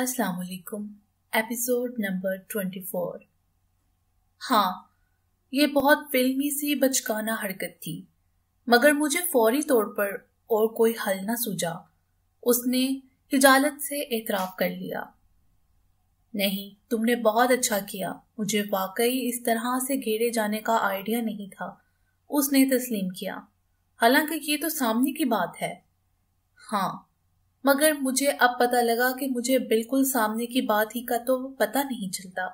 अस्सलाम वालेकुम episode number twenty four हाँ ये बहुत फिल्मी सी बचकाना हरकत थी मगर मुझे फौरी तौर पर और कोई हल ना सूझा उसने हिजालत से एतराफ कर लिया नहीं तुमने बहुत अच्छा किया मुझे वाकई इस तरह से घेरे जाने का आइडिया नहीं था उसने तस्लीम किया हालांकि ये तो सामने की बात है हाँ मगर मुझे अब पता लगा कि मुझे बिल्कुल सामने की बात ही का तो पता नहीं चलता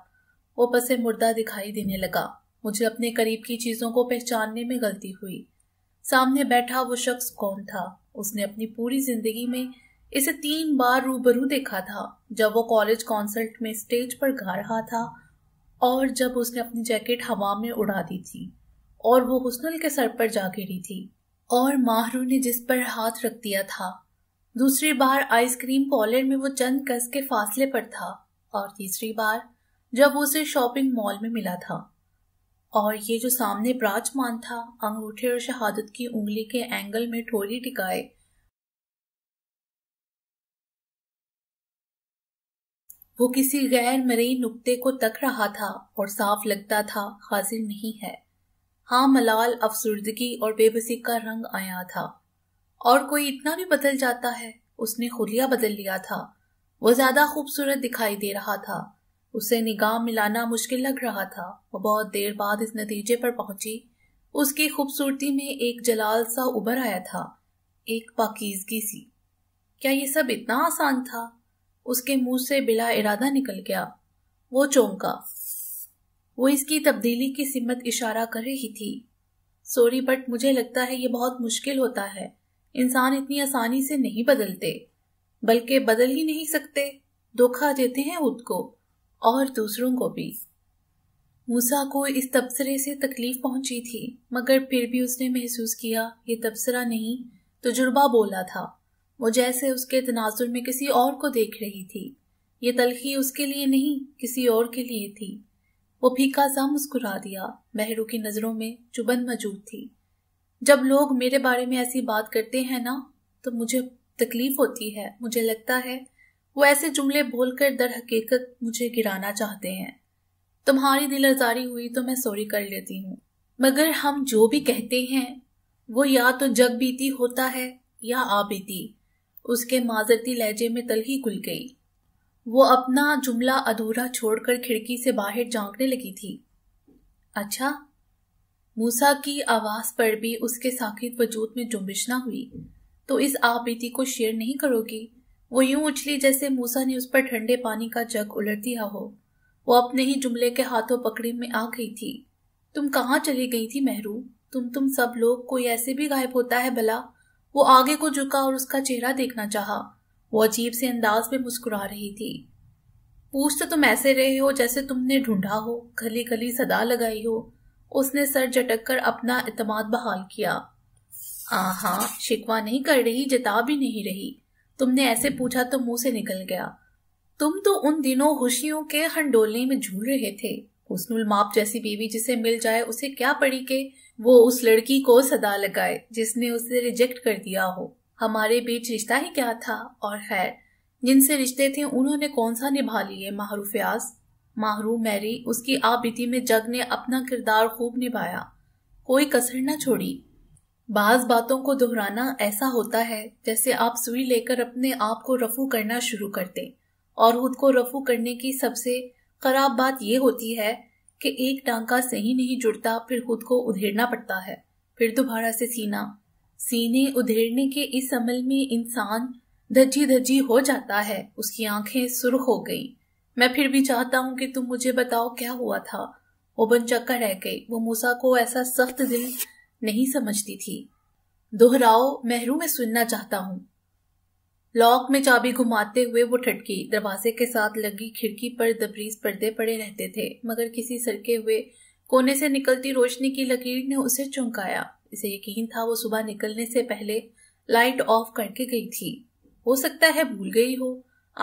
वो पसे मुर्दा दिखाई देने लगा मुझे अपने करीब की चीजों को पहचानने में गलती हुई सामने बैठा वो शख्स कौन था उसने अपनी पूरी जिंदगी में इसे तीन बार रूबरू देखा था जब वो कॉलेज कॉन्सर्ट में स्टेज पर गा रहा था और जब उसने अपनी जैकेट हवा में उड़ा दी थी और वो हुसनल के सर पर जा गिरी थी और माहरू ने जिस पर हाथ रख दिया था दूसरी बार आइसक्रीम पॉलर में वो चंद कस के फासले पर था और तीसरी बार जब उसे शॉपिंग मॉल में मिला था और ये जो सामने ब्राजमान था अंगूठे और शहादत की उंगली के एंगल में ठोली टिकाए वो किसी गैर मरी नुक्ते को तक रहा था और साफ लगता था हाजिर नहीं है हाँ मलाल अफसुर्दगी और बेबसी का रंग आया था और कोई इतना भी बदल जाता है उसने खुलिया बदल लिया था वो ज्यादा खूबसूरत दिखाई दे रहा था उसे निगाह मिलाना मुश्किल लग रहा था वो बहुत देर बाद इस नतीजे पर पहुंची उसकी खूबसूरती में एक जलाल सा उभर आया था एक पाकिजगी सी क्या ये सब इतना आसान था उसके मुंह से बिला इरादा निकल गया वो चौंका वो इसकी तब्दीली की सिमत इशारा कर रही थी सॉरी बट मुझे लगता है ये बहुत मुश्किल होता है इंसान इतनी आसानी से नहीं बदलते बल्कि बदल ही नहीं सकते धोखा देते हैं खुद को और दूसरों को भी मूसा को इस तबसरे से तकलीफ पहुंची थी मगर फिर भी उसने महसूस किया ये तबसरा नहीं तजुर्बा बोला था वो जैसे उसके तनाजुर में किसी और को देख रही थी ये तलखी उसके लिए नहीं किसी और के लिए थी वो फीका सा मुस्कुरा दिया महरू की नजरों में चुबन मौजूद थी जब लोग मेरे बारे में ऐसी बात करते हैं ना तो मुझे तकलीफ होती है मुझे लगता है वो ऐसे जुमले बोलकर दर हकीकत मुझे गिराना चाहते हैं तुम्हारी दिल आजारी हुई तो मैं सॉरी कर लेती हूँ मगर हम जो भी कहते हैं वो या तो जग बीती होता है या आ बीती उसके माजरती लहजे में तल ही खुल गई वो अपना जुमला अधूरा छोड़कर खिड़की से बाहर झांकने लगी थी अच्छा मूसा की आवाज पर भी उसके साकित वजूद में जुम्बिश ना हुई तो इस आप बीती को शेयर नहीं करोगी वो यूं उछली जैसे मूसा ने उस पर ठंडे पानी का जग उलट दिया हो वो अपने ही जुमले के हाथों पकड़े में आ गई थी तुम कहाँ चली गई थी मेहरू तुम तुम सब लोग कोई ऐसे भी गायब होता है भला वो आगे को झुका और उसका चेहरा देखना चाहा वो अजीब से अंदाज में मुस्कुरा रही थी पूछ तो तुम ऐसे रहे हो जैसे तुमने ढूंढा हो गली गली सदा लगाई हो उसने सर झटक कर अपना इतमाद बहाल किया आहा शिकवा नहीं कर रही जता भी नहीं रही तुमने ऐसे पूछा तो मुंह से निकल गया तुम तो उन दिनों खुशियों के हंडोलने में झूल रहे थे हुसनुल माप जैसी बीवी जिसे मिल जाए उसे क्या पड़ी के वो उस लड़की को सदा लगाए जिसने उसे रिजेक्ट कर दिया हो हमारे बीच रिश्ता ही क्या था और खैर जिनसे रिश्ते थे उन्होंने कौन सा निभा लिए माहरूफ माहरू मैरी उसकी आबीती में जग ने अपना किरदार खूब निभाया कोई कसर न छोड़ी बाज बातों को दोहराना ऐसा होता है जैसे आप सुई लेकर अपने आप को रफू करना शुरू कर और खुद को रफू करने की सबसे खराब बात यह होती है कि एक टांका सही नहीं जुड़ता फिर खुद को उधेड़ना पड़ता है फिर दोबारा से सीना सीने उधेड़ने के इस अमल में इंसान धज्जी धज्जी हो जाता है उसकी आंखें सुर्ख हो गई मैं फिर भी चाहता हूँ कि तुम मुझे बताओ क्या हुआ था वो चक्कर रह गई वो मूसा को ऐसा सख्त दिल नहीं समझती थी दोहराओ मेहरू में सुनना चाहता हूँ लॉक में चाबी घुमाते हुए वो ठटकी दरवाजे के साथ लगी खिड़की पर दबरीज पर्दे पड़े रहते थे मगर किसी सरके हुए कोने से निकलती रोशनी की लकीर ने उसे चौंकाया इसे यकीन था वो सुबह निकलने से पहले लाइट ऑफ करके गई थी हो सकता है भूल गई हो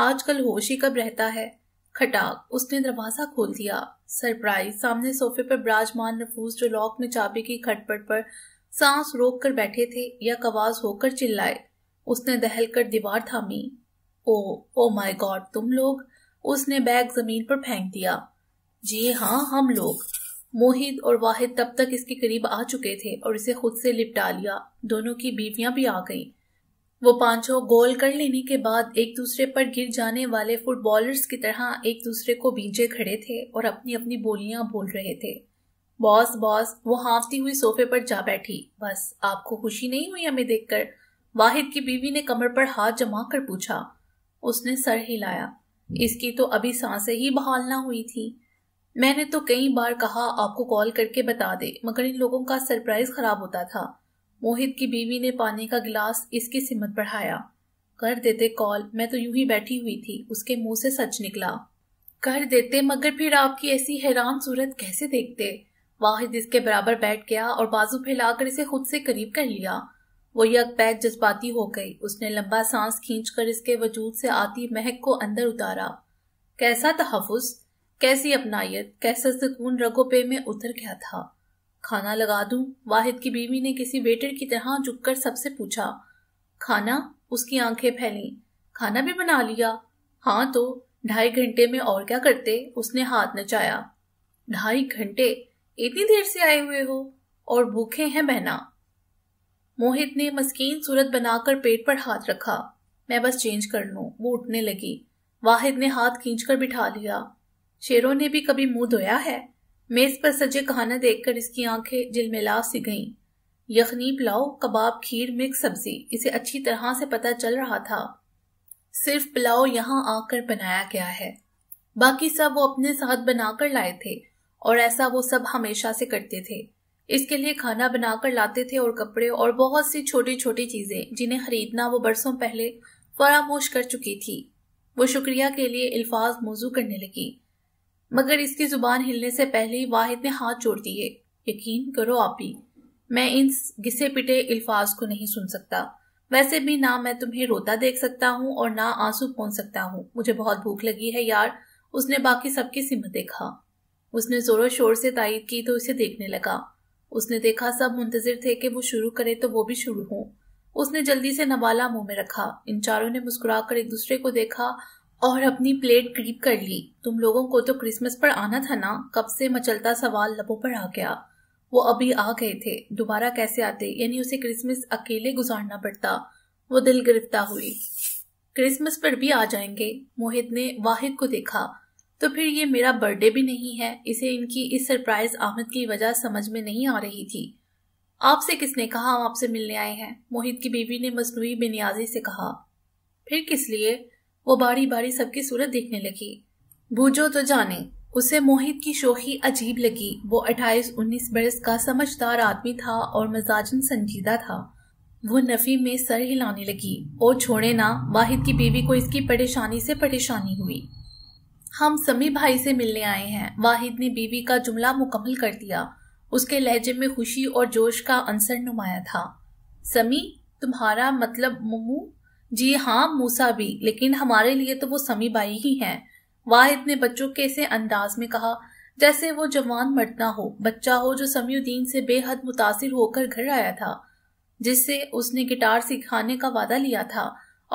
आजकल होश ही कब रहता है खटाक उसने दरवाजा खोल दिया सरप्राइज सामने सोफे पर ब्राजमान नफूस जो लॉक में चाबी की खटपट पर सांस रोक कर बैठे थे या कवाज होकर चिल्लाए उसने दहल कर दीवार थामी ओ ओ माय गॉड तुम लोग उसने बैग जमीन पर फेंक दिया जी हाँ हम लोग मोहित और वाहिद तब तक इसके करीब आ चुके थे और इसे खुद से लिपटा लिया दोनों की बीवियां भी आ गईं। वो पांचों गोल कर लेने के बाद एक दूसरे पर गिर जाने वाले फुटबॉलर्स की तरह एक दूसरे को बीजे खड़े थे और अपनी अपनी बोलियां बोल रहे थे बॉस बॉस वो हाफती हुई सोफे पर जा बैठी बस आपको खुशी नहीं हुई हमें देखकर वाहिद की बीवी ने कमर पर हाथ जमा कर पूछा उसने सर हिलाया इसकी तो अभी सांसें ही बहाल ना हुई थी मैंने तो कई बार कहा आपको कॉल करके बता दे मगर इन लोगों का सरप्राइज खराब होता था मोहित की बीवी ने पानी का गिलास इसकी सिमत बढ़ाया कर देते कॉल मैं तो यूं ही बैठी हुई थी उसके मुंह से सच निकला कर देते मगर फिर आपकी ऐसी हैरान सूरत कैसे देखते वाहिद इसके बराबर बैठ गया और बाजू फैलाकर इसे खुद से करीब कर लिया वो यक यकपैत जज्बाती हो गई उसने लंबा सांस खींचकर इसके वजूद से आती महक को अंदर उतारा कैसा तहफ़ कैसी अपनायत कैसा सुकून रगो पे में उतर गया था खाना लगा दूं वाहिद की बीवी ने किसी वेटर की तरह झुककर सबसे पूछा खाना उसकी आंखें फैली खाना भी बना लिया हाँ तो ढाई घंटे में और क्या करते उसने हाथ नचाया ढाई घंटे इतनी देर से आए हुए हो और भूखे हैं बहना मोहित ने मस्कीन सूरत बनाकर पेट पर हाथ रखा मैं बस चेंज कर लू वो उठने लगी वाहिद ने हाथ खींचकर बिठा लिया शेरों ने भी कभी मुंह धोया है मेज पर सजे खाना देखकर इसकी आंखें जिलमिला सी गईं। यखनी पुलाव कबाब खीर मिक्स सब्जी इसे अच्छी तरह से पता चल रहा था सिर्फ पुलाव यहाँ आकर बनाया गया है बाकी सब वो अपने साथ बनाकर लाए थे और ऐसा वो सब हमेशा से करते थे इसके लिए खाना बनाकर लाते थे और कपड़े और बहुत सी छोटी छोटी चीजें जिन्हें खरीदना वो बरसों पहले फरामोश कर चुकी थी वो शुक्रिया के लिए अल्फाज मौजू करने लगी मगर इसकी जुबान हिलने से पहले ही वाहिद ने हाथ जोड़ दिए यकीन करो आप ही मैं इन घिसे पिटे अल्फाज को नहीं सुन सकता वैसे भी ना मैं तुम्हें रोता देख सकता हूँ और ना आंसू पहुंच सकता हूँ मुझे बहुत भूख लगी है यार उसने बाकी सबकी सिमत देखा उसने जोरों शोर से तायद की तो उसे देखने लगा उसने देखा सब मुंतजर थे कि वो शुरू करे तो वो भी शुरू हो उसने जल्दी से नवाला मुंह में रखा इन चारों ने मुस्कुराकर एक दूसरे को देखा और अपनी प्लेट क्रीप कर ली तुम लोगों को तो क्रिसमस पर आना था ना कब से मचलता सवाल लबों पर आ गया वो अभी आ गए थे दोबारा कैसे आते यानी उसे क्रिसमस अकेले गुजारना पड़ता वो दिल गिरफ्तार हुई क्रिसमस पर भी आ जाएंगे मोहित ने वाहिद को देखा तो फिर ये मेरा बर्थडे भी नहीं है इसे इनकी इस सरप्राइज आमद की वजह समझ में नहीं आ रही थी आपसे किसने कहा हम आपसे मिलने आए हैं मोहित की बीवी ने मसनू बेनियाजी से कहा फिर किस लिए वो बारी बारी सबकी सूरत देखने लगी बूझो तो जाने उसे मोहित की शोखी अजीब लगी वो अट्ठाईस उन्नीस बरस का समझदार आदमी था और मजाजन संजीदा था वो नफी में सर हिलाने लगी ओ छोड़े ना वाहिद की बीवी को इसकी परेशानी से परेशानी हुई हम समी भाई से मिलने आए हैं वाहिद ने बीवी का जुमला मुकम्मल कर दिया उसके लहजे में खुशी और जोश का अंसर नुमाया था समी तुम्हारा मतलब मुमू जी हाँ मूसा भी लेकिन हमारे लिए तो वो समी भाई ही हैं वाहिद ने बच्चों के ऐसे अंदाज में कहा जैसे वो जवान मरना हो बच्चा हो जो समीउद्दीन से बेहद मुतासर होकर घर आया था जिससे उसने गिटार सिखाने का वादा लिया था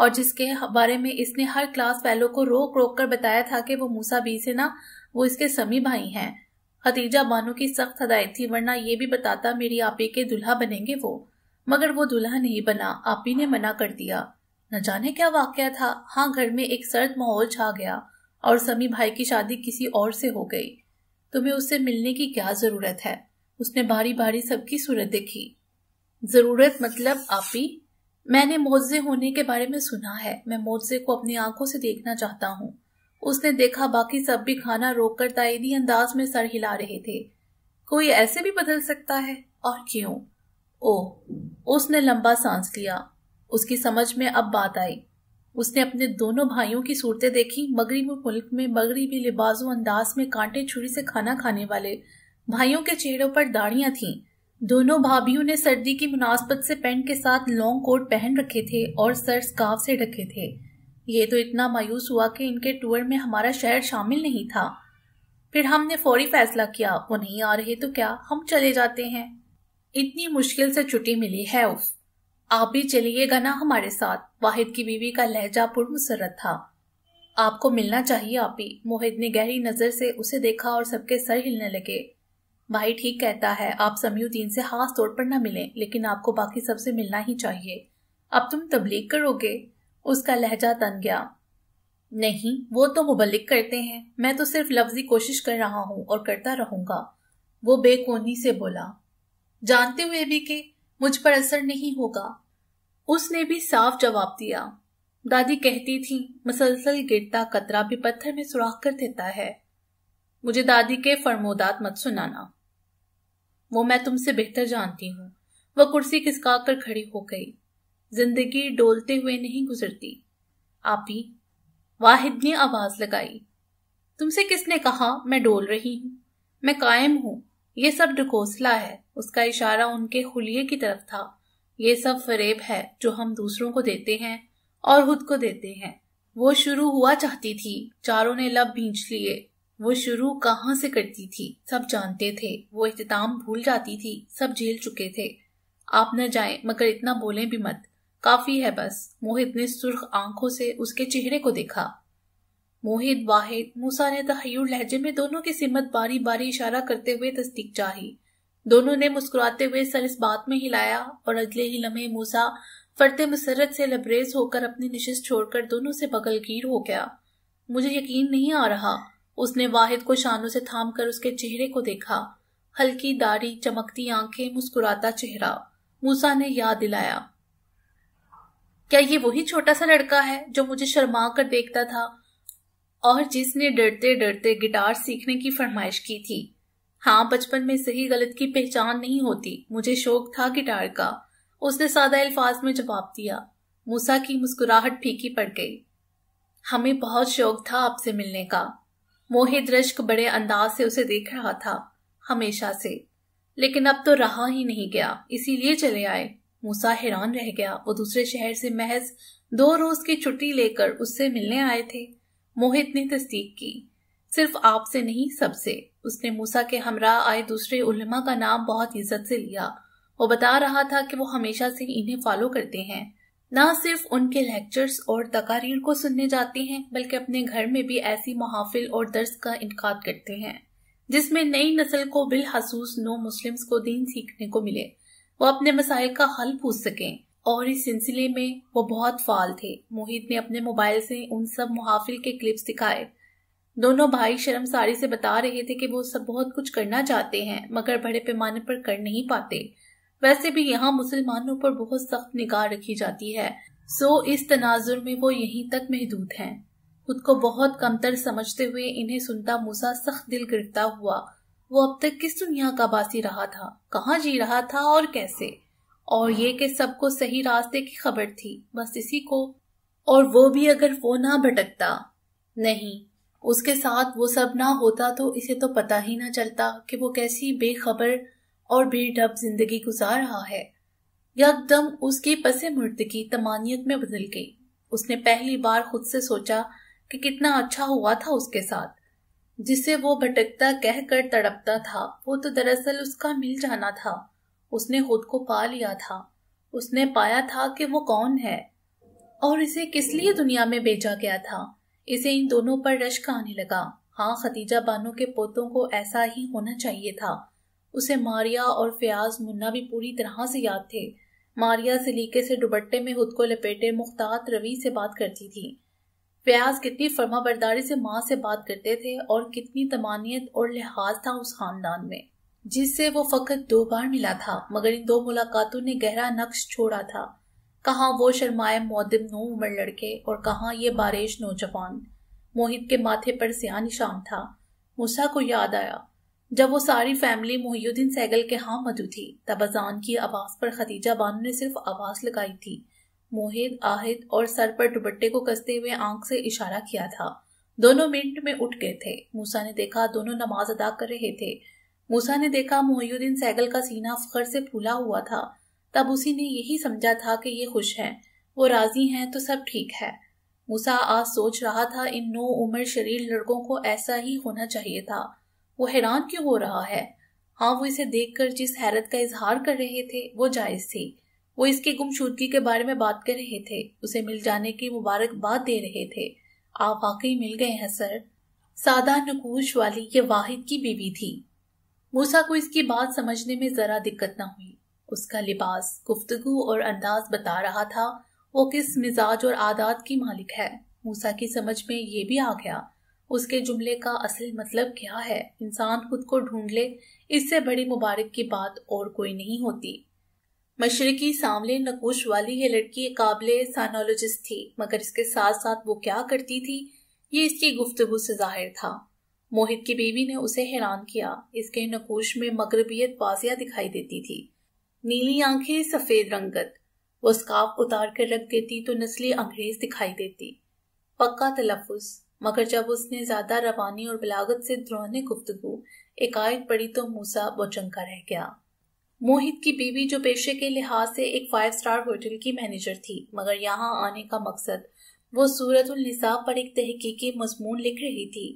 और जिसके बारे में इसने हर क्लास फैलो को रोक रोक कर बताया था कि वो मूसा बी से ना वो इसके समी भाई हैं खतीजा बानो की सख्त हदायत थी वरना ये भी बताता मेरी आपी के दुल्हा बनेंगे वो मगर वो दुल्हा नहीं बना आपी ने मना कर दिया न जाने क्या वाक्य था हाँ घर में एक सर्द माहौल छा गया और समी भाई की शादी किसी और से हो गई तुम्हें उससे मिलने की क्या जरूरत है उसने भारी भारी सबकी सूरत देखी जरूरत मतलब आप ही मैंने मोजे होने के बारे में सुना है मैं मोजे को अपनी आंखों से देखना चाहता हूँ उसने देखा बाकी सब भी खाना रोक कर तायदी अंदाज में सर हिला रहे थे कोई ऐसे भी बदल सकता है और क्यों ओ उसने लंबा सांस लिया उसकी समझ में अब बात आई उसने अपने दोनों भाइयों की सूरतें देखी मगरबी मुल्क में मगरबी लिबाजो अंदाज में कांटे छुरी से खाना खाने वाले भाइयों के चेहरों पर दाढ़ियां थीं दोनों भाभीियों ने सर्दी की मुनासबत से पेंट के साथ लॉन्ग कोट पहन रखे थे और सर स्का से ढके थे ये तो इतना मायूस हुआ कि इनके टूर में हमारा शहर शामिल नहीं था फिर हमने फौरी फैसला किया वो नहीं आ रहे तो क्या हम चले जाते हैं इतनी मुश्किल से छुट्टी मिली है उस आप भी चलिएगा ना हमारे साथ वाहिद की बीवी का लहजा मुसरत था आपको मिलना चाहिए आप ही मोहित ने गहरी नजर से उसे देखा और सबके सर हिलने लगे भाई ठीक कहता है आप समयुद्दीन से खास तौर पर ना मिलें लेकिन आपको बाकी सबसे मिलना ही चाहिए अब तुम तबलीग करोगे उसका लहजा तन गया नहीं वो तो मुबलिक करते हैं मैं तो सिर्फ लफ्जी कोशिश कर रहा हूँ और करता रहूंगा वो बेकोनी से बोला जानते हुए भी कि मुझ पर असर नहीं होगा उसने भी साफ जवाब दिया दादी कहती थी मसलसल गिरता कतरा भी पत्थर में सुराख कर देता है मुझे दादी के फरमोदात मत सुनाना वो मैं तुमसे बेहतर जानती हूँ वह कुर्सी खिसका कर खड़ी हो गई जिंदगी डोलते हुए नहीं गुजरती आपी वाहिद ने आवाज लगाई तुमसे किसने कहा मैं डोल रही हूं मैं कायम हूं यह सब ढकोसला है उसका इशारा उनके हुलिये की तरफ था ये सब फरेब है जो हम दूसरों को देते हैं और खुद को देते हैं वो शुरू हुआ चाहती थी चारों ने लब भींच लिए वो शुरू कहाँ से करती थी सब जानते थे वो इख्ताम भूल जाती थी सब झेल चुके थे आप न जाए मगर इतना बोले भी मत काफी है बस मोहित ने सुर्ख आंखों से उसके चेहरे को देखा मोहित वाहिद मूसा ने तहयूर लहजे में दोनों की सिमत बारी बारी इशारा करते हुए तस्दीक चाही दोनों ने मुस्कुराते हुए सर इस बात में हिलाया और अगले ही लम्हे मूसा फरते मुसरत से लबरेज होकर अपनी निशस्त छोड़कर दोनों से बगलगीर हो गया मुझे यकीन नहीं आ रहा उसने वाहिद को शानों से थाम कर उसके चेहरे को देखा हल्की दाढ़ी चमकती आंखें मुस्कुराता चेहरा मूसा ने याद दिलाया क्या ये वही छोटा सा लड़का है जो मुझे शर्मा कर देखता था और जिसने डरते डरते गिटार सीखने की फरमाइश की थी हाँ बचपन में सही गलत की पहचान नहीं होती मुझे शौक था गिटार का उसने सादा अल्फाज में जवाब दिया मूसा की मुस्कुराहट फीकी पड़ गई हमें बहुत शौक था आपसे मिलने का मोहित रश्क बड़े अंदाज से उसे देख रहा था हमेशा से लेकिन अब तो रहा ही नहीं गया इसीलिए चले आए मूसा हैरान रह गया वो दूसरे शहर से महज दो रोज की छुट्टी लेकर उससे मिलने आए थे मोहित ने तस्दीक की सिर्फ आपसे नहीं सबसे उसने मूसा के हमरा आए दूसरे उलमा का नाम बहुत इज्जत से लिया वो बता रहा था कि वो हमेशा से इन्हें फॉलो करते हैं न सिर्फ उनके लेक्चर्स और तकारीर को सुनने जाते हैं बल्कि अपने घर में भी ऐसी महाफिल और दर्ज का इनका करते हैं जिसमें नई नस्ल को बिलखसूस नो मुस्लिम्स को दीन सीखने को मिले वो अपने मसाइल का हल पूछ सकें और इस सिलसिले में वो बहुत फाल थे मोहित ने अपने मोबाइल से उन सब मुहाफिल के क्लिप्स दिखाए दोनों भाई शर्मसारी से बता रहे थे कि वो सब बहुत कुछ करना चाहते हैं मगर बड़े पैमाने पर कर नहीं पाते वैसे भी यहाँ मुसलमानों पर बहुत सख्त निगाह रखी जाती है सो इस तनाजुर में वो यहीं तक महदूद हैं खुद को बहुत कमतर समझते हुए इन्हें सुनता मूसा सख्त दिल गिरता हुआ वो अब तक किस दुनिया का बासी रहा था कहाँ जी रहा था और कैसे और ये कि सबको सही रास्ते की खबर थी बस इसी को और वो भी अगर वो ना भटकता नहीं उसके साथ वो सब ना होता तो इसे तो पता ही ना चलता कि वो कैसी बेखबर और बेढब जिंदगी गुजार रहा है यकदम उसकी पसे मुर्द की तमानियत में बदल गई उसने पहली बार खुद से सोचा कि कितना अच्छा हुआ था उसके साथ जिसे वो भटकता कहकर तड़पता था वो तो दरअसल उसका मिल जाना था उसने खुद को पा लिया था उसने पाया था कि वो कौन है और इसे किस लिए दुनिया में भेजा गया था इसे इन दोनों पर रश्क आने लगा हाँ खतीजा बानो के पोतों को ऐसा ही होना चाहिए था उसे मारिया और फयाज मुन्ना भी पूरी तरह से याद थे मारिया सलीके से दुबट्टे में खुद को लपेटे मुख्तात रवि से बात करती थी फयाज कितनी फर्मा बरदारी से माँ से बात करते थे और कितनी तमानियत और लिहाज था उस खानदान में जिससे वो फकत दो बार मिला था मगर इन दो मुलाकातों ने गहरा नक्श छोड़ा था कहाँ वो शर्माए मोदिम नो उम्र लड़के और कहाँ ये बारिश नौजवान मोहित के माथे पर सिया निशान था मूसा को याद आया जब वो सारी फैमिली मोहियुद्दीन सैगल के हाँ मधु थी तब अजान की आवाज़ पर खदीजा बानो ने सिर्फ आवाज़ लगाई थी मोहित आहिद और सर पर दुबट्टे को कसते हुए आंख से इशारा किया था दोनों मिनट में उठ गए थे मूसा ने देखा दोनों नमाज अदा कर रहे थे मूसा ने देखा मोहियुद्दीन सैगल का सीना फखर से फूला हुआ था तब उसी ने यही समझा था कि ये खुश हैं वो राजी हैं तो सब ठीक है मूसा आज सोच रहा था इन नो उम्र शरीर लड़कों को ऐसा ही होना चाहिए था वो हैरान क्यों हो रहा है हाँ वो इसे देखकर जिस हैरत का इजहार कर रहे थे वो जायज थी वो इसके गुमशुदगी के बारे में बात कर रहे थे उसे मिल जाने की मुबारकबाद दे रहे थे आप वाकई मिल गए हैं सर सादा नकूश वाली ये वाहिद की बीवी थी मूसा को इसकी बात समझने में जरा दिक्कत ना हुई उसका लिबास गुफ्तगु और अंदाज बता रहा था वो किस मिजाज और आदात की मालिक है मूसा की समझ में ये भी आ गया उसके जुमले का असल मतलब क्या है इंसान खुद को ढूंढ ले इससे बड़ी मुबारक की बात और कोई नहीं होती मशरकी सामले नकोश वाली ये लड़की एक काबिल साइनोलॉजिस्ट थी मगर इसके साथ साथ वो क्या करती थी ये इसकी गुफ्तगु से जाहिर था मोहित की बीवी ने उसे हैरान किया इसके नकोश में मगरबियत वाजिया दिखाई देती थी नीली आंखें सफेद रंगत वो स्काफ उतार कर रख देती तो नस्ली अंग्रेज दिखाई देती पक्का तलफुज मगर जब उसने ज्यादा रवानी और बलागत से ध्रोने गुफ्तगु एकाएक पड़ी तो मूसा बोचंका रह गया मोहित की बीवी जो पेशे के लिहाज से एक फाइव स्टार होटल की मैनेजर थी मगर यहाँ आने का मकसद वो सूरत निसाब पर एक तहकीकी मजमून लिख रही थी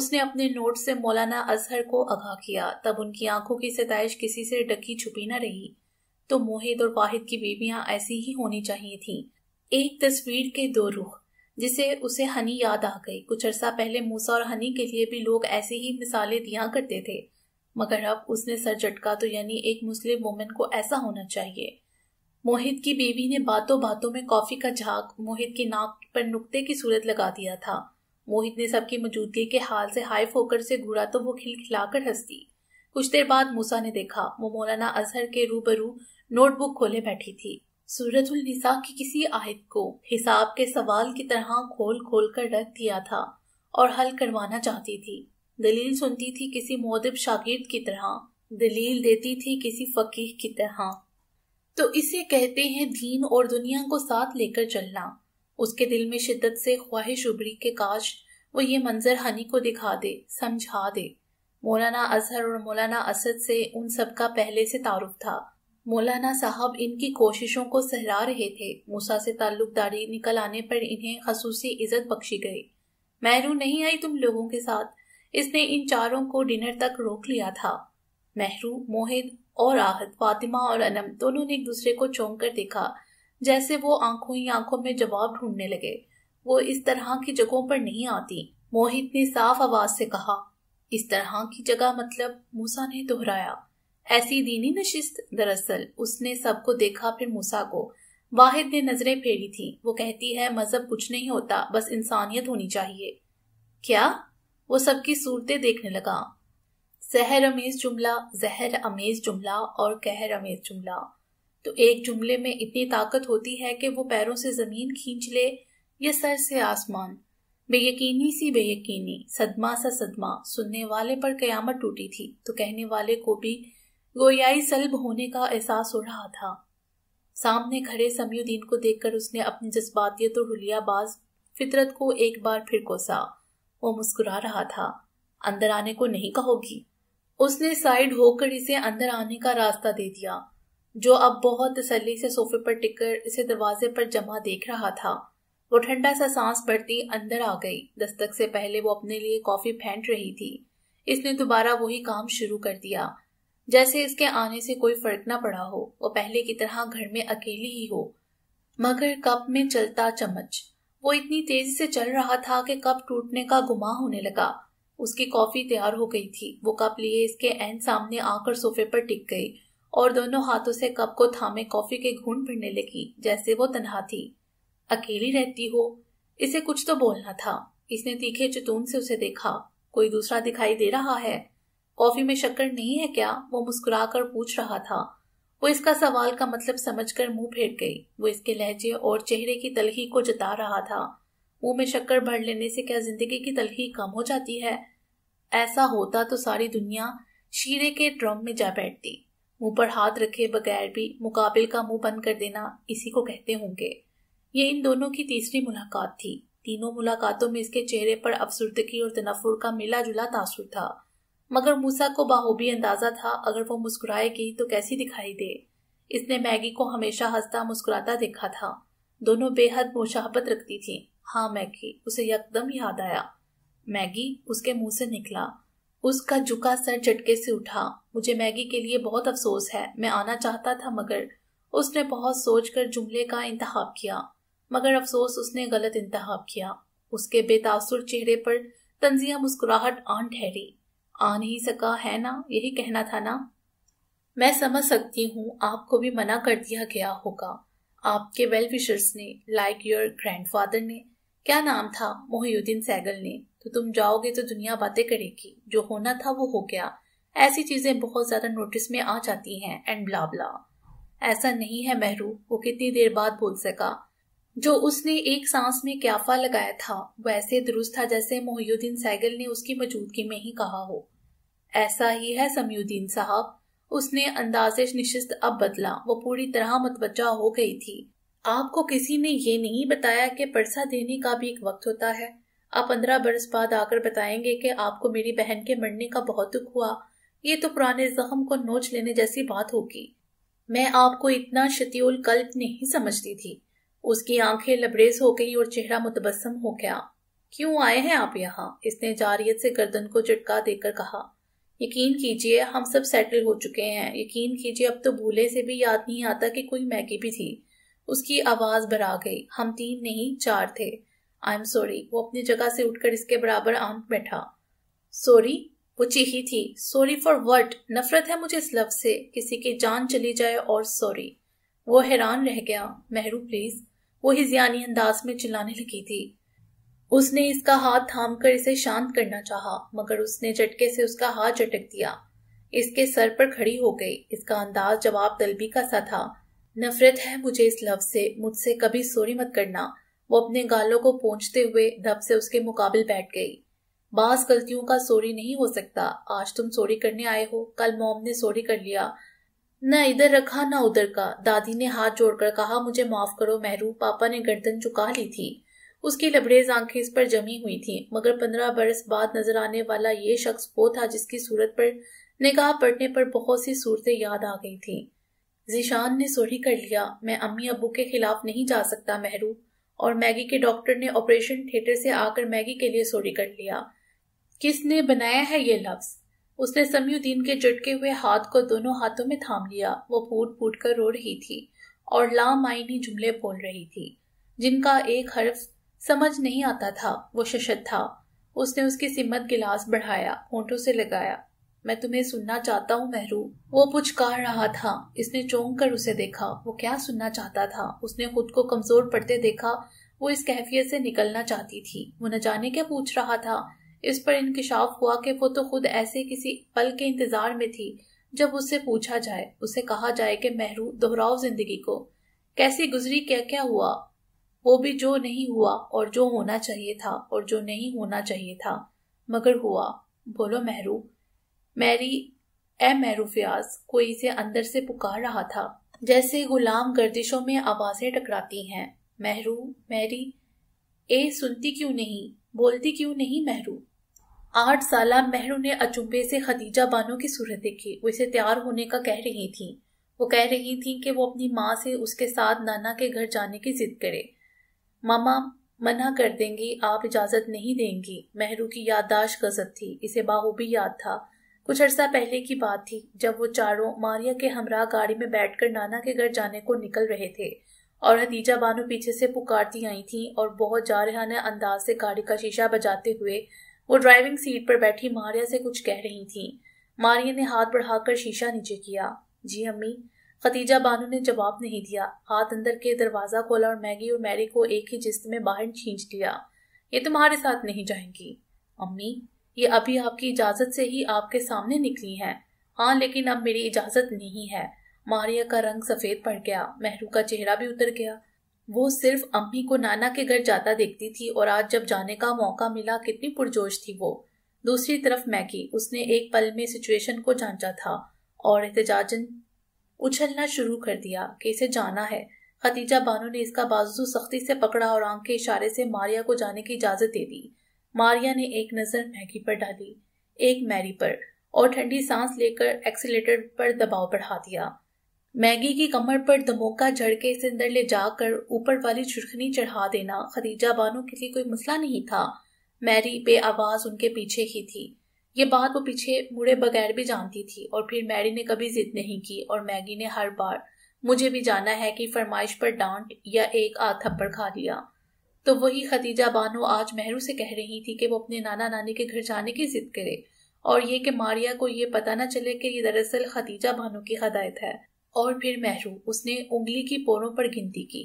उसने अपने नोट से मौलाना अजहर को आगाह किया तब उनकी आंखों की सतश किसी से डकी छुपी न रही तो मोहित और वाहिद की बीबियां ऐसी ही होनी चाहिए थीं। एक तस्वीर के दो रुख जिसे उसे हनी याद आ गई कुछ अरसा पहले मूसा और हनी के लिए भी लोग ऐसी ही मिसालें दिया करते थे मगर अब उसने सर झटका तो यानी एक मुस्लिम वोमेन को ऐसा होना चाहिए मोहित की बीवी ने बातों बातों में कॉफी का झाग मोहित की नाक पर नुक्ते की सूरत लगा दिया था मोहित ने सबकी मौजूदगी के हाल से हाइफ होकर से घूरा तो वो खिलखिलाकर हंसती कुछ देर बाद मूसा ने देखा वो मौलाना अजहर के रूबरू नोटबुक खोले बैठी थी सूरतुल निसा की किसी आयत को हिसाब के सवाल की तरह खोल खोल कर रख दिया था और हल करवाना चाहती थी दलील सुनती थी किसी मोदब शागिर्द की तरह दलील देती थी किसी फकीह की तरह तो इसे कहते हैं दीन और दुनिया को साथ लेकर चलना उसके दिल में शिद्दत से ख्वाहिश उबरी के काश वो ये मंजर हनी को दिखा दे समझा दे मौलाना अजहर और मौलाना असद से उन सब का पहले से तारुफ था मौलाना साहब इनकी कोशिशों को सहरा रहे थे मूसा से ताल्लुकदारी निकल आने पर इन्हें खसूसी इज्जत बख्शी गई मैरू नहीं आई तुम लोगों के साथ इसने इन चारों को डिनर तक रोक लिया था महरू मोहित और आहत फातिमा और अनम दोनों ने एक दूसरे को चौंक कर देखा जैसे वो आंखों ही आंखों में जवाब ढूंढने लगे वो इस तरह की जगहों पर नहीं आती मोहित ने साफ आवाज से कहा इस तरह की जगह मतलब मूसा ने दोहराया ऐसी दीनी नशिस्त दरअसल उसने सबको देखा फिर मूसा को वाहिद ने नजरें फेरी थी वो कहती है मजहब कुछ नहीं होता बस इंसानियत होनी चाहिए क्या वो सबकी सूरतें देखने लगा जहर अमेज जुमला जहर अमेज जुमला और कहर अमेज जुमला तो एक जुमले में इतनी ताकत होती है कि वो पैरों से जमीन खींच ले या सर से आसमान बेयकीनी सी बेयकीनी सदमा सा सदमा सुनने वाले पर कयामत टूटी थी तो कहने वाले को भी गोयाई सलब होने का एहसास हो रहा था सामने खड़े समयुद्दीन को देखकर उसने अपनी जज्बातियत और रुलियाबाज फितरत को एक बार फिर कोसा वो मुस्कुरा रहा था अंदर आने को नहीं कहोगी उसने साइड होकर इसे अंदर आने का रास्ता दे दिया जो अब बहुत तसली से सोफे पर टिककर इसे दरवाजे पर जमा देख रहा था वो ठंडा सा सांस बढ़ती अंदर आ गई दस्तक से पहले वो अपने लिए कॉफी फेंट रही थी इसने दोबारा वही काम शुरू कर दिया जैसे इसके आने से कोई फर्क ना पड़ा हो वो पहले की तरह घर में अकेली ही हो मगर कप में चलता चम्मच वो इतनी तेजी से चल रहा था कि कप टूटने का गुमा होने लगा उसकी कॉफी तैयार हो गई थी वो कप लिए इसके एन सामने आकर सोफे पर टिक गई और दोनों हाथों से कप को थामे कॉफी के घून फिरने लगी जैसे वो तनहा थी अकेली रहती हो इसे कुछ तो बोलना था इसने तीखे चतून से उसे देखा कोई दूसरा दिखाई दे रहा है कॉफी में शक्कर नहीं है क्या वो मुस्कुरा कर पूछ रहा था वो इसका सवाल का मतलब समझकर मुंह फेर गई वो इसके लहजे और चेहरे की तलखी को जता रहा था मुंह में शक्कर भर लेने से क्या जिंदगी की तलखी कम हो जाती है ऐसा होता तो सारी दुनिया शीरे के ड्रम में जा बैठती मुंह पर हाथ रखे बगैर भी मुकाबिल का मुंह बंद कर देना इसी को कहते होंगे ये इन दोनों की तीसरी मुलाकात थी तीनों मुलाकातों में इसके चेहरे पर अफसुर्दगी और तनफुर का मिला जुला तासुर था मगर मूसा को बाहोबी अंदाजा था अगर वो मुस्कुराएगी तो कैसी दिखाई दे इसने मैगी को हमेशा हंसता मुस्कुराता देखा था दोनों बेहद मुशाहबत रखती थी हाँ मैगी उसे यकदम याद आया मैगी उसके मुंह से निकला उसका झुका सर झटके से उठा मुझे मैगी के लिए बहुत अफसोस है मैं आना चाहता था मगर उसने बहुत सोच कर जुमले का इंतहाब किया मगर अफसोस उसने गलत इंतहाब किया उसके बेतासुर चेहरे पर तंजिया मुस्कुराहट आन ठहरी आ नहीं सका है ना यही कहना था ना मैं समझ सकती हूँ आपको भी मना कर दिया गया होगा आपके वेल विशर्स ने लाइक योर ग्रैंडफादर ने क्या नाम था मोहिउद्दीन सैगल ने तो तुम जाओगे तो दुनिया बातें करेगी जो होना था वो हो गया ऐसी चीजें बहुत ज्यादा नोटिस में आ जाती हैं एंड ब्लाबला ऐसा नहीं है मेहरू वो कितनी देर बाद बोल सका जो उसने एक सांस में क्याफा लगाया था वैसे दुरुस्त था जैसे मोहयुद्दीन सैगल ने उसकी मौजूदगी में ही कहा हो ऐसा ही है समयुद्दीन साहब उसने अंदाजे निश्चित अब बदला वो पूरी तरह मतवजा हो गई थी आपको किसी ने ये नहीं बताया कि परसा देने का भी एक वक्त होता है आप पंद्रह बरस बाद आकर बताएंगे कि आपको मेरी बहन के मरने का बहुत दुख हुआ ये तो पुराने जख्म को नोच लेने जैसी बात होगी मैं आपको इतना शतियोल कल्प नहीं समझती थी उसकी आंखें लबरेज हो गई और चेहरा मुतबसम हो गया क्यों आए हैं आप यहाँ इसने जारियत से गर्दन को झटका देकर कहा यकीन कीजिए हम सब सेटल हो चुके हैं यकीन कीजिए अब तो भूले से भी याद नहीं आता कि कोई मैगी भी थी उसकी आवाज़ भरा गई हम तीन नहीं चार थे आई एम सॉरी वो अपनी जगह से उठकर इसके बराबर आम बैठा सॉरी वो चीखी थी सॉरी फॉर वट नफरत है मुझे इस लफ्ज़ से किसी की जान चली जाए और सॉरी वो हैरान रह गया मेहरू प्लीज़ वो हिजियानी अंदाज में चिल्लाने लगी थी उसने इसका हाथ थाम कर इसे शांत करना चाहा, मगर उसने झटके से उसका हाथ झटक दिया इसके सर पर खड़ी हो गई इसका अंदाज जवाब दलबी का सा था नफरत है मुझे इस लव से मुझसे कभी सोरी मत करना वो अपने गालों को पहुंचते हुए दब से उसके मुकाबल बैठ गई बास गलतियों का सोरी नहीं हो सकता आज तुम सोरी करने आए हो कल मोम ने सोरी कर लिया न इधर रखा न उधर का दादी ने हाथ जोड़कर कहा मुझे माफ करो मेहरू पापा ने गर्दन चुका ली थी उसकी लबरेज आंखें इस पर जमी हुई थी मगर पंद्रह बरस बाद नजर आने वाला ये शख्स वो था जिसकी सूरत पर निगाह पड़ने पर बहुत सी सूरतें याद आ गई थी जीशान ने सोढ़ी कर लिया मैं अम्मी अबू के खिलाफ नहीं जा सकता मेहरू और मैगी के डॉक्टर ने ऑपरेशन थिएटर से आकर मैगी के लिए सोढ़ी कर लिया किसने बनाया है ये लफ्ज़ उसने समयुद्दीन के जटके हुए हाथ को दोनों हाथों में थाम लिया वो फूट फूट कर रो रही थी और लामाइनी जुमले बोल रही थी जिनका एक हर्फ समझ नहीं आता था वो शशद था उसने उसकी सिमत गिलास बढ़ाया होंठों से लगाया मैं तुम्हें सुनना चाहता हूँ मेहरू वो पुचकार रहा था इसने चौंक कर उसे देखा वो क्या सुनना चाहता था उसने खुद को कमजोर पड़ते देखा वो इस कैफियत से निकलना चाहती थी वो न जाने क्या पूछ रहा था इस पर इंकशाफ हुआ कि वो तो खुद ऐसे किसी पल के इंतजार में थी जब उससे पूछा जाए उसे कहा जाए कि मेहरू दोहराओ जिंदगी को कैसी गुजरी क्या क्या हुआ वो भी जो नहीं हुआ और जो होना चाहिए था और जो नहीं होना चाहिए था मगर हुआ बोलो मेहरू मैरी ए मेहरू फयाज कोई इसे अंदर से पुकार रहा था जैसे गुलाम गर्दिशों में आवाजें टकराती हैं मेहरू मैरी ए सुनती क्यों नहीं बोलती क्यों नहीं महरू आठ साल महरू ने अचुंबे से खदीजा बानो की सूरत देखी इसे तैयार होने का कह रही थी वो कह रही थी कि वो अपनी माँ से उसके साथ नाना के घर जाने की जिद करे मामा मना कर देंगी आप इजाज़त नहीं देंगी महरू की याददाश्त गजब थी इसे बाहूबी याद था कुछ अर्सा पहले की बात थी जब वो चारों मारिया के हमरा गाड़ी में बैठकर नाना के घर जाने को निकल रहे थे और हदीजा बानो पीछे से पुकारती आई थी और बहुत जारहाना अंदाज से गाड़ी का शीशा बजाते हुए वो ड्राइविंग सीट पर बैठी मारिया से कुछ कह रही थी मारिया ने हाथ बढ़ाकर शीशा नीचे किया जी अम्मी खतीजा बानो ने जवाब नहीं दिया हाथ अंदर के दरवाज़ा खोला और मैगी और मैरी को एक ही जिस्त में बाहर छींच लिया ये तुम्हारे साथ नहीं जाएंगी अम्मी ये अभी आपकी इजाज़त से ही आपके सामने निकली है हाँ लेकिन अब मेरी इजाज़त नहीं है मारिया का रंग सफेद पड़ गया मेहरू का चेहरा भी उतर गया वो सिर्फ अम्मी को नाना के घर जाता देखती थी और आज जब जाने का मौका मिला कितनी पुरजोश थी वो दूसरी तरफ मैगी उसने एक पल में सिचुएशन को जांचा था और एहतजाजन उछलना शुरू कर दिया कि इसे जाना है खतीजा बानो ने इसका बाजू सख्ती से पकड़ा और आंख के इशारे से मारिया को जाने की इजाज़त दे दी मारिया ने एक नज़र मैगी पर डाली एक मैरी पर और ठंडी सांस लेकर एक्सीटर पर दबाव बढ़ा दिया मैगी की कमर पर दमोका झड़के के सिंदर ले जाकर ऊपर वाली चुरखनी चढ़ा देना खदीजा बानो के लिए कोई मसला नहीं था मैरी बे आवाज उनके पीछे ही थी ये बात वो पीछे मुड़े बगैर भी जानती थी और फिर मैरी ने कभी जिद नहीं की और मैगी ने हर बार मुझे भी जाना है कि फरमाइश पर डांट या एक आध थप्पड़ खा लिया तो वही खदीजा बानो आज मेहरू से कह रही थी कि वो अपने नाना नानी के घर जाने की जिद करे और ये कि मारिया को ये पता न चले कि ये दरअसल खदीजा बानो की हदायत है और फिर महरू उसने उंगली की पोरों पर गिनती की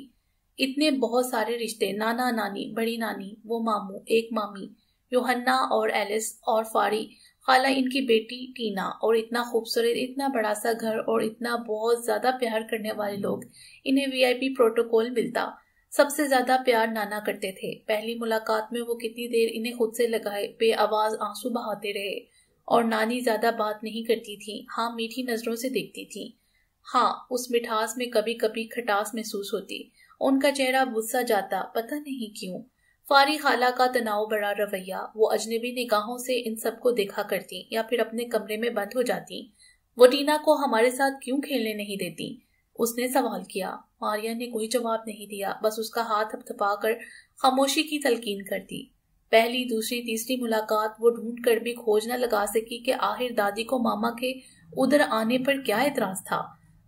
इतने बहुत सारे रिश्ते नाना नानी बड़ी नानी वो मामू एक मामी योहन्ना और एलिस और फारी खाला इनकी बेटी टीना और इतना खूबसूरत इतना बड़ा सा घर और इतना बहुत ज्यादा प्यार करने वाले लोग इन्हें वीआईपी प्रोटोकॉल मिलता सबसे ज्यादा प्यार नाना करते थे पहली मुलाकात में वो कितनी देर इन्हें खुद से लगाए बे आवाज आंसू बहाते रहे और नानी ज्यादा बात नहीं करती थी हाँ मीठी नजरों से देखती थी हाँ उस मिठास में कभी कभी खटास महसूस होती उनका चेहरा गुस्सा जाता पता नहीं क्यों फारी खाला का तनाव बड़ा रवैया वो अजनबी निगाहों से इन सब को देखा करती या फिर अपने कमरे में बंद हो जाती वो टीना को हमारे साथ क्यों खेलने नहीं देती उसने सवाल किया मारिया ने कोई जवाब नहीं दिया बस उसका हाथ थपथपा कर खामोशी की तलकीन कर दी पहली दूसरी तीसरी मुलाकात वो ढूंढ कर भी खोज न लगा सकी कि आखिर दादी को मामा के उधर आने पर क्या एतराज था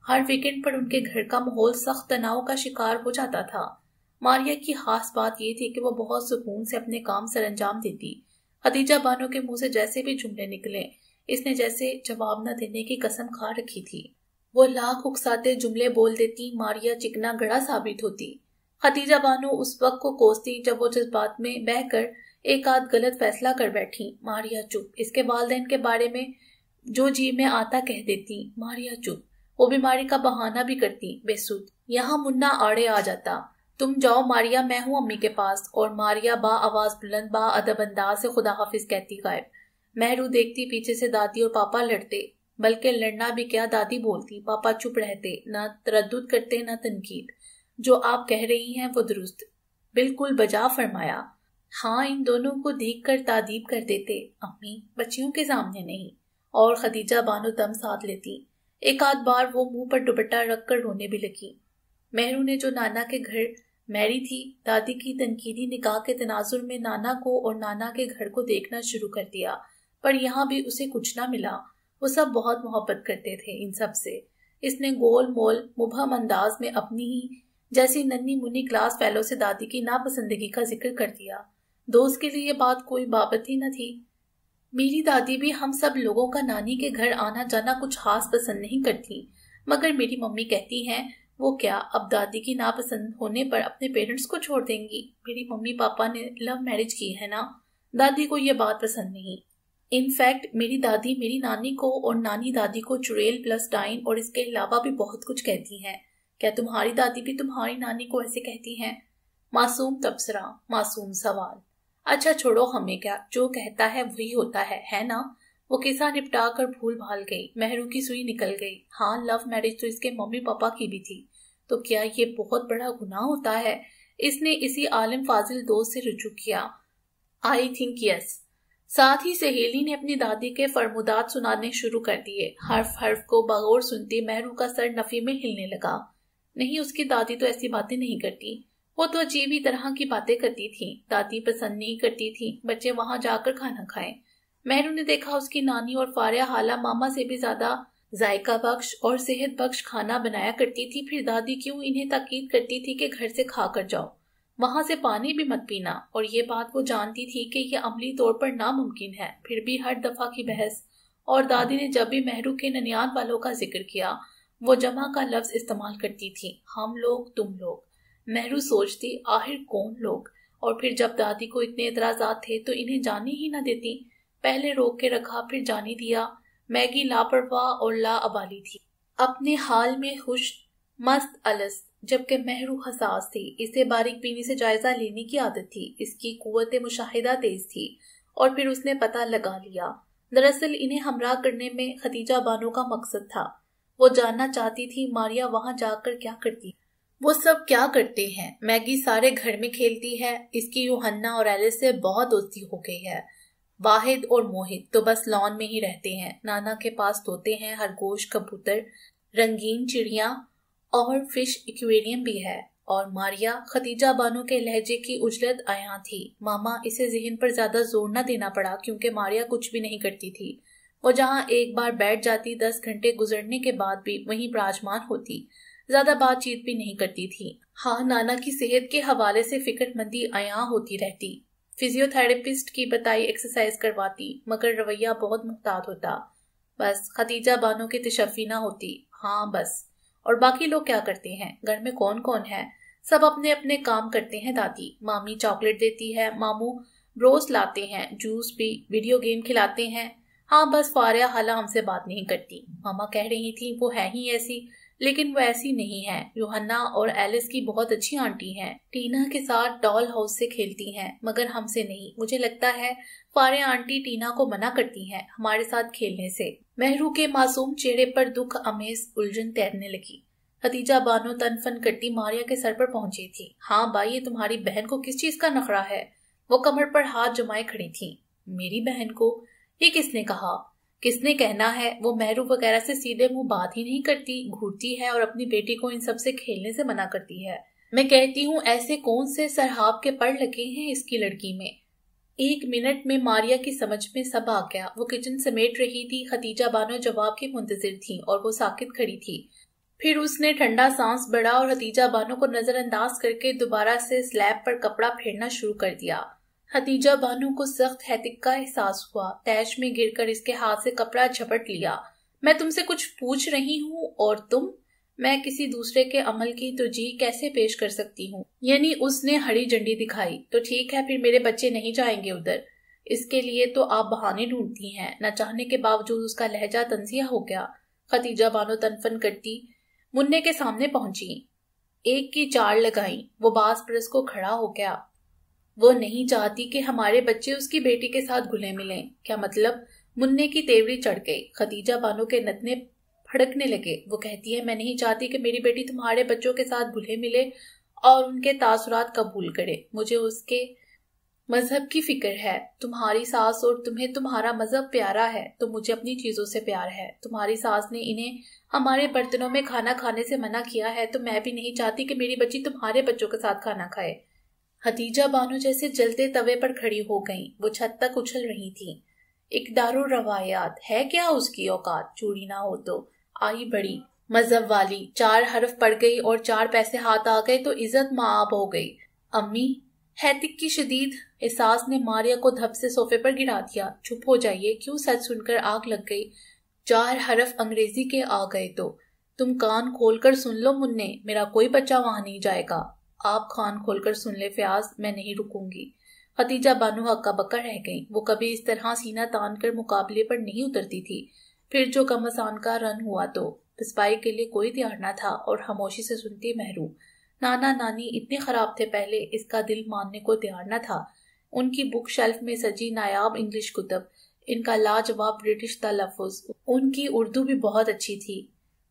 हर वीकेंड पर उनके घर का माहौल सख्त तनाव का शिकार हो जाता था मारिया की खास बात यह थी कि वो बहुत सुकून से अपने काम सर अंजाम देती खदीजा बानो के मुंह से जैसे भी जुमले निकले इसने जैसे जवाब न देने की कसम खा रखी थी वो लाख उकसाते जुमले बोल देती मारिया चिकना गड़ा साबित होती खदीजा बानो उस वक्त को कोसती जब वो जज्बात में बहकर एक आध गलत फैसला कर बैठी मारिया चुप इसके वालदेन के बारे में जो जी में आता कह देती मारिया चुप वो बीमारी का बहाना भी करती बेसुध यहाँ मुन्ना आड़े आ जाता तुम जाओ मारिया मैं हूँ अम्मी के पास और मारिया बा आवाज बुलंद बा अदब अंदाज से खुदा हाफिज कहती गायब महरू देखती पीछे से दादी और पापा लड़ते बल्कि लड़ना भी क्या दादी बोलती पापा चुप रहते ना तरद करते ना तनकीद जो आप कह रही हैं वो दुरुस्त बिल्कुल बजा फरमाया हाँ इन दोनों को देख कर तादीब कर देते अम्मी बच्चियों के सामने नहीं और खदीजा बानो दम साथ लेती एक आध बार वो मुंह पर दुपट्टा रखकर रोने भी लगी मेहरू ने जो नाना के घर मैरी थी दादी की तनकीदी निकाह के तनाजुर में नाना को और नाना के घर को देखना शुरू कर दिया पर यहाँ भी उसे कुछ ना मिला वो सब बहुत मोहब्बत करते थे इन सब से इसने गोल मोल मुबहम अंदाज में अपनी ही जैसी नन्ही मुन्नी क्लास फेलो से दादी की नापसंदगी का जिक्र कर दिया दोस्त के लिए ये बात कोई बाबत ही न थी मेरी दादी भी हम सब लोगों का नानी के घर आना जाना कुछ खास पसंद नहीं करती मगर मेरी मम्मी कहती हैं वो क्या अब दादी की नापसंद होने पर अपने पेरेंट्स को छोड़ देंगी मेरी मम्मी पापा ने लव मैरिज की है ना दादी को ये बात पसंद नहीं इनफैक्ट मेरी दादी मेरी नानी को और नानी दादी को चुड़ेल प्लस डाइन और इसके अलावा भी बहुत कुछ कहती हैं क्या तुम्हारी दादी भी तुम्हारी नानी को ऐसे कहती हैं मासूम तबसरा मासूम सवाल अच्छा छोड़ो हमें क्या जो कहता है वही होता है है ना वो किसान निपटा कर भूल भाल गई मेहरू की सुई निकल गई हाँ लव मैरिज तो इसके मम्मी पापा की भी थी तो क्या ये बहुत बड़ा गुनाह होता है इसने इसी आलिम फाजिल दोस्त से रुजू किया आई थिंक यस साथ ही सहेली ने अपनी दादी के फरमुदात सुनाने शुरू कर दिए हर्फ हर्फ को बगौर सुनती मेहरू का सर नफी में हिलने लगा नहीं उसकी दादी तो ऐसी बातें नहीं करती वो तो अजीब ही तरह की बातें करती थी दादी पसंद नहीं करती थी बच्चे वहां जाकर खाना खाए मेहरू ने देखा उसकी नानी और फारिया हाला मामा से भी ज्यादा जायका बख्श और सेहत बख्श खाना बनाया करती थी फिर दादी क्यों इन्हें ताकीद करती थी कि घर से खा कर जाओ वहां से पानी भी मत पीना और ये बात वो जानती थी कि ये अमली तौर पर नामुमकिन है फिर भी हर दफा की बहस और दादी ने जब भी मेहरू के ननियाद वालों का जिक्र किया वो जमा का लफ्ज इस्तेमाल करती थी हम लोग तुम लोग महरू सोचती आखिर कौन लोग और फिर जब दादी को इतने एतराजात थे तो इन्हें जाने ही ना देती पहले रोक के रखा फिर जाने दिया मैगी लापरवाह और अबाली थी अपने हाल में खुश मस्त अलस जबकि महरू हसास थी इसे बारीक पीनी से जायजा लेने की आदत थी इसकी कुत मुशाहिदा तेज थी और फिर उसने पता लगा लिया दरअसल इन्हें हमरा करने में खदीजा बानो का मकसद था वो जानना चाहती थी मारिया वहां जाकर क्या करती वो सब क्या करते हैं मैगी सारे घर में खेलती है इसकी यूहन्ना और एलिस से बहुत दोस्ती हो गई है वाहिद और मोहित तो बस लॉन में ही रहते हैं नाना के पास तोते हैं हरगोश कबूतर रंगीन चिड़िया और फिश इक्वेरियम भी है और मारिया खतीजा बानो के लहजे की उजलत आया थी मामा इसे जहन पर ज्यादा जोर न देना पड़ा क्योंकि मारिया कुछ भी नहीं करती थी वो जहाँ एक बार बैठ जाती दस घंटे गुजरने के बाद भी वहीं विराजमान होती ज्यादा बातचीत भी नहीं करती थी हाँ नाना की सेहत के हवाले से फिक्रमंदी आया होती रहती फिजियोथेरेपिस्ट की बताई एक्सरसाइज करवाती मगर रवैया बहुत मुहतात होता बस खतीजा बानो की तशफी ना होती हाँ बस और बाकी लोग क्या करते हैं घर में कौन कौन है सब अपने अपने काम करते हैं दादी मामी चॉकलेट देती है मामू ब्रोस लाते हैं जूस भी वीडियो गेम खिलाते हैं हाँ बस फारिया हाला हमसे बात नहीं करती मामा कह रही थी वो है ही ऐसी लेकिन वो ऐसी नहीं है रोहन्ना और एलिस की बहुत अच्छी आंटी हैं। टीना के साथ डॉल हाउस से खेलती हैं, मगर हमसे नहीं मुझे लगता है फारे आंटी टीना को मना करती हैं हमारे साथ खेलने से मेहरू के मासूम चेहरे पर दुख अमेज उलझन तैरने लगी हतीजा बानो तनफन करती मारिया के सर पर पहुंची थी हाँ भाई ये तुम्हारी बहन को किस चीज का नखरा है वो कमर पर हाथ जमाए खड़ी थी मेरी बहन को ये किसने कहा किसने कहना है वो मेहरू वगैरह से सीधे मुंह बात ही नहीं करती घूरती है और अपनी बेटी को इन सब से खेलने से मना करती है मैं कहती हूँ ऐसे कौन से सरहाब के पढ़ लगे हैं इसकी लड़की में एक मिनट में मारिया की समझ में सब आ गया वो किचन समेट रही थी खतीजा बानो जवाब की मुंतजिर थी और वो साकित खड़ी थी फिर उसने ठंडा सांस बढ़ा और खतीजा बानो को नजरअंदाज करके दोबारा से स्लैब पर कपड़ा फेरना शुरू कर दिया खतीजा बानू को सख्त हैतिक का एहसास हुआ तैश में गिरकर इसके हाथ से कपड़ा झपट लिया मैं तुमसे कुछ पूछ रही हूँ और तुम मैं किसी दूसरे के अमल की तुझी तो कैसे पेश कर सकती हूँ यानी उसने हरी झंडी दिखाई तो ठीक है फिर मेरे बच्चे नहीं जाएंगे उधर इसके लिए तो आप बहाने ढूंढती हैं न चाहने के बावजूद उसका लहजा तंजिया हो गया खतीजा बानो तनफन करती मुन्ने के सामने पहुंची एक की चार लगाई वो बास परस को खड़ा हो गया वो नहीं चाहती कि हमारे बच्चे उसकी बेटी के साथ घुले मिले क्या मतलब मुन्ने की तेवरी चढ़ गई खदीजा बानो के नतने फड़कने लगे वो कहती है मैं नहीं चाहती कि मेरी बेटी तुम्हारे बच्चों के साथ घुले मिले और उनके तासुरात कबूल करे मुझे उसके मजहब की फिक्र है तुम्हारी सास और तुम्हें तुम्हारा मजहब प्यारा है तो मुझे अपनी चीजों से प्यार है तुम्हारी सास ने इन्हें हमारे बर्तनों में खाना खाने से मना किया है तो मैं भी नहीं चाहती कि मेरी बच्ची तुम्हारे बच्चों के साथ खाना खाए हतीजा बानो जैसे जलते तवे पर खड़ी हो गई वो छत तक उछल रही थी एक दारो रवायात है क्या उसकी औकात चूड़ी ना हो तो आई बड़ी मजहब वाली चार हरफ पड़ गई और चार पैसे हाथ आ गए तो इज्जत माँ हो गई अम्मी हैतिक की शदीद एहसास ने मारिया को धप से सोफे पर गिरा दिया चुप हो जाइए क्यों सच सुनकर आग लग गई चार हरफ अंग्रेजी के आ गए तो तुम कान खोलकर सुन लो मुन्ने मेरा कोई बच्चा वहां नहीं जाएगा आप खान खोलकर सुन ले फयाज मैं नहीं रुकूंगी खतीजा बानो हक्का बक्का रह गई वो कभी इस तरह सीना तान कर मुकाबले पर नहीं उतरती थी फिर जो आसान का रन हुआ तो पिसपाई के लिए कोई तैयार ना था और खामोशी से सुनती महरू नाना नानी इतने खराब थे पहले इसका दिल मानने को तैयार ना था उनकी बुक शेल्फ में सजी नायाब इंग्लिश कुतब इनका लाजवाब ब्रिटिश तलफुज उनकी उर्दू भी बहुत अच्छी थी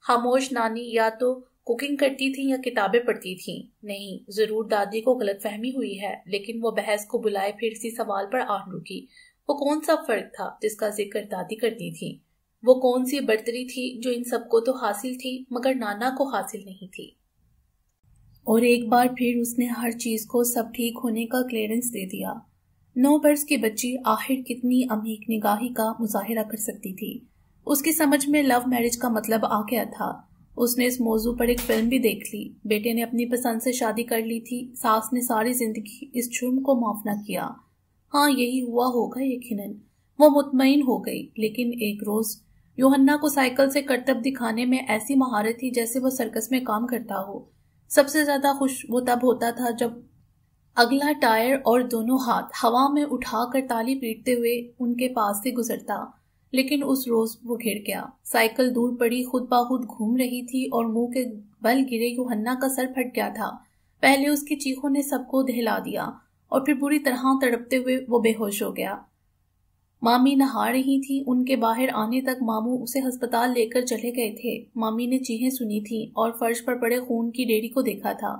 खामोश नानी या तो कुकिंग करती थी या किताबें पढ़ती थी नहीं जरूर दादी को गलत फहमी हुई है लेकिन वो बहस को बुलाए फिर इसी सवाल पर आन रुकी वो कौन सा फर्क था जिसका जिक्र दादी करती थी वो कौन सी बढ़तरी थी जो इन सबको तो हासिल थी मगर नाना को हासिल नहीं थी और एक बार फिर उसने हर चीज को सब ठीक होने का क्लियरेंस दे दिया नौ बर्स की बच्ची आखिर कितनी अमीक निगाही का मुजाहिरा कर सकती थी उसकी समझ में लव मैरिज का मतलब आ गया था उसने इस मौजू पर एक फिल्म भी देख ली बेटे ने अपनी पसंद से शादी कर ली थी सास ने सारी जिंदगी इस जुर्म को माफ न किया हाँ यही हुआ होगा यकीनन वो मुतमिन हो गई लेकिन एक रोज योहन्ना को साइकिल से करतब दिखाने में ऐसी महारत थी जैसे वो सर्कस में काम करता हो सबसे ज्यादा खुश वो तब होता था जब अगला टायर और दोनों हाथ हवा में उठाकर ताली पीटते हुए उनके पास से गुजरता लेकिन उस रोज वो घिर गया साइकिल दूर पड़ी खुद बाखुद घूम रही थी और मुंह के बल गिरे यूहन्ना का सर फट गया था पहले उसकी चीखों ने सबको दहला दिया और फिर बुरी तरह तड़पते हुए वो बेहोश हो गया मामी नहा रही थी उनके बाहर आने तक मामू उसे अस्पताल लेकर चले गए थे मामी ने चीहें सुनी थी और फर्श पर पड़े खून की डेरी को देखा था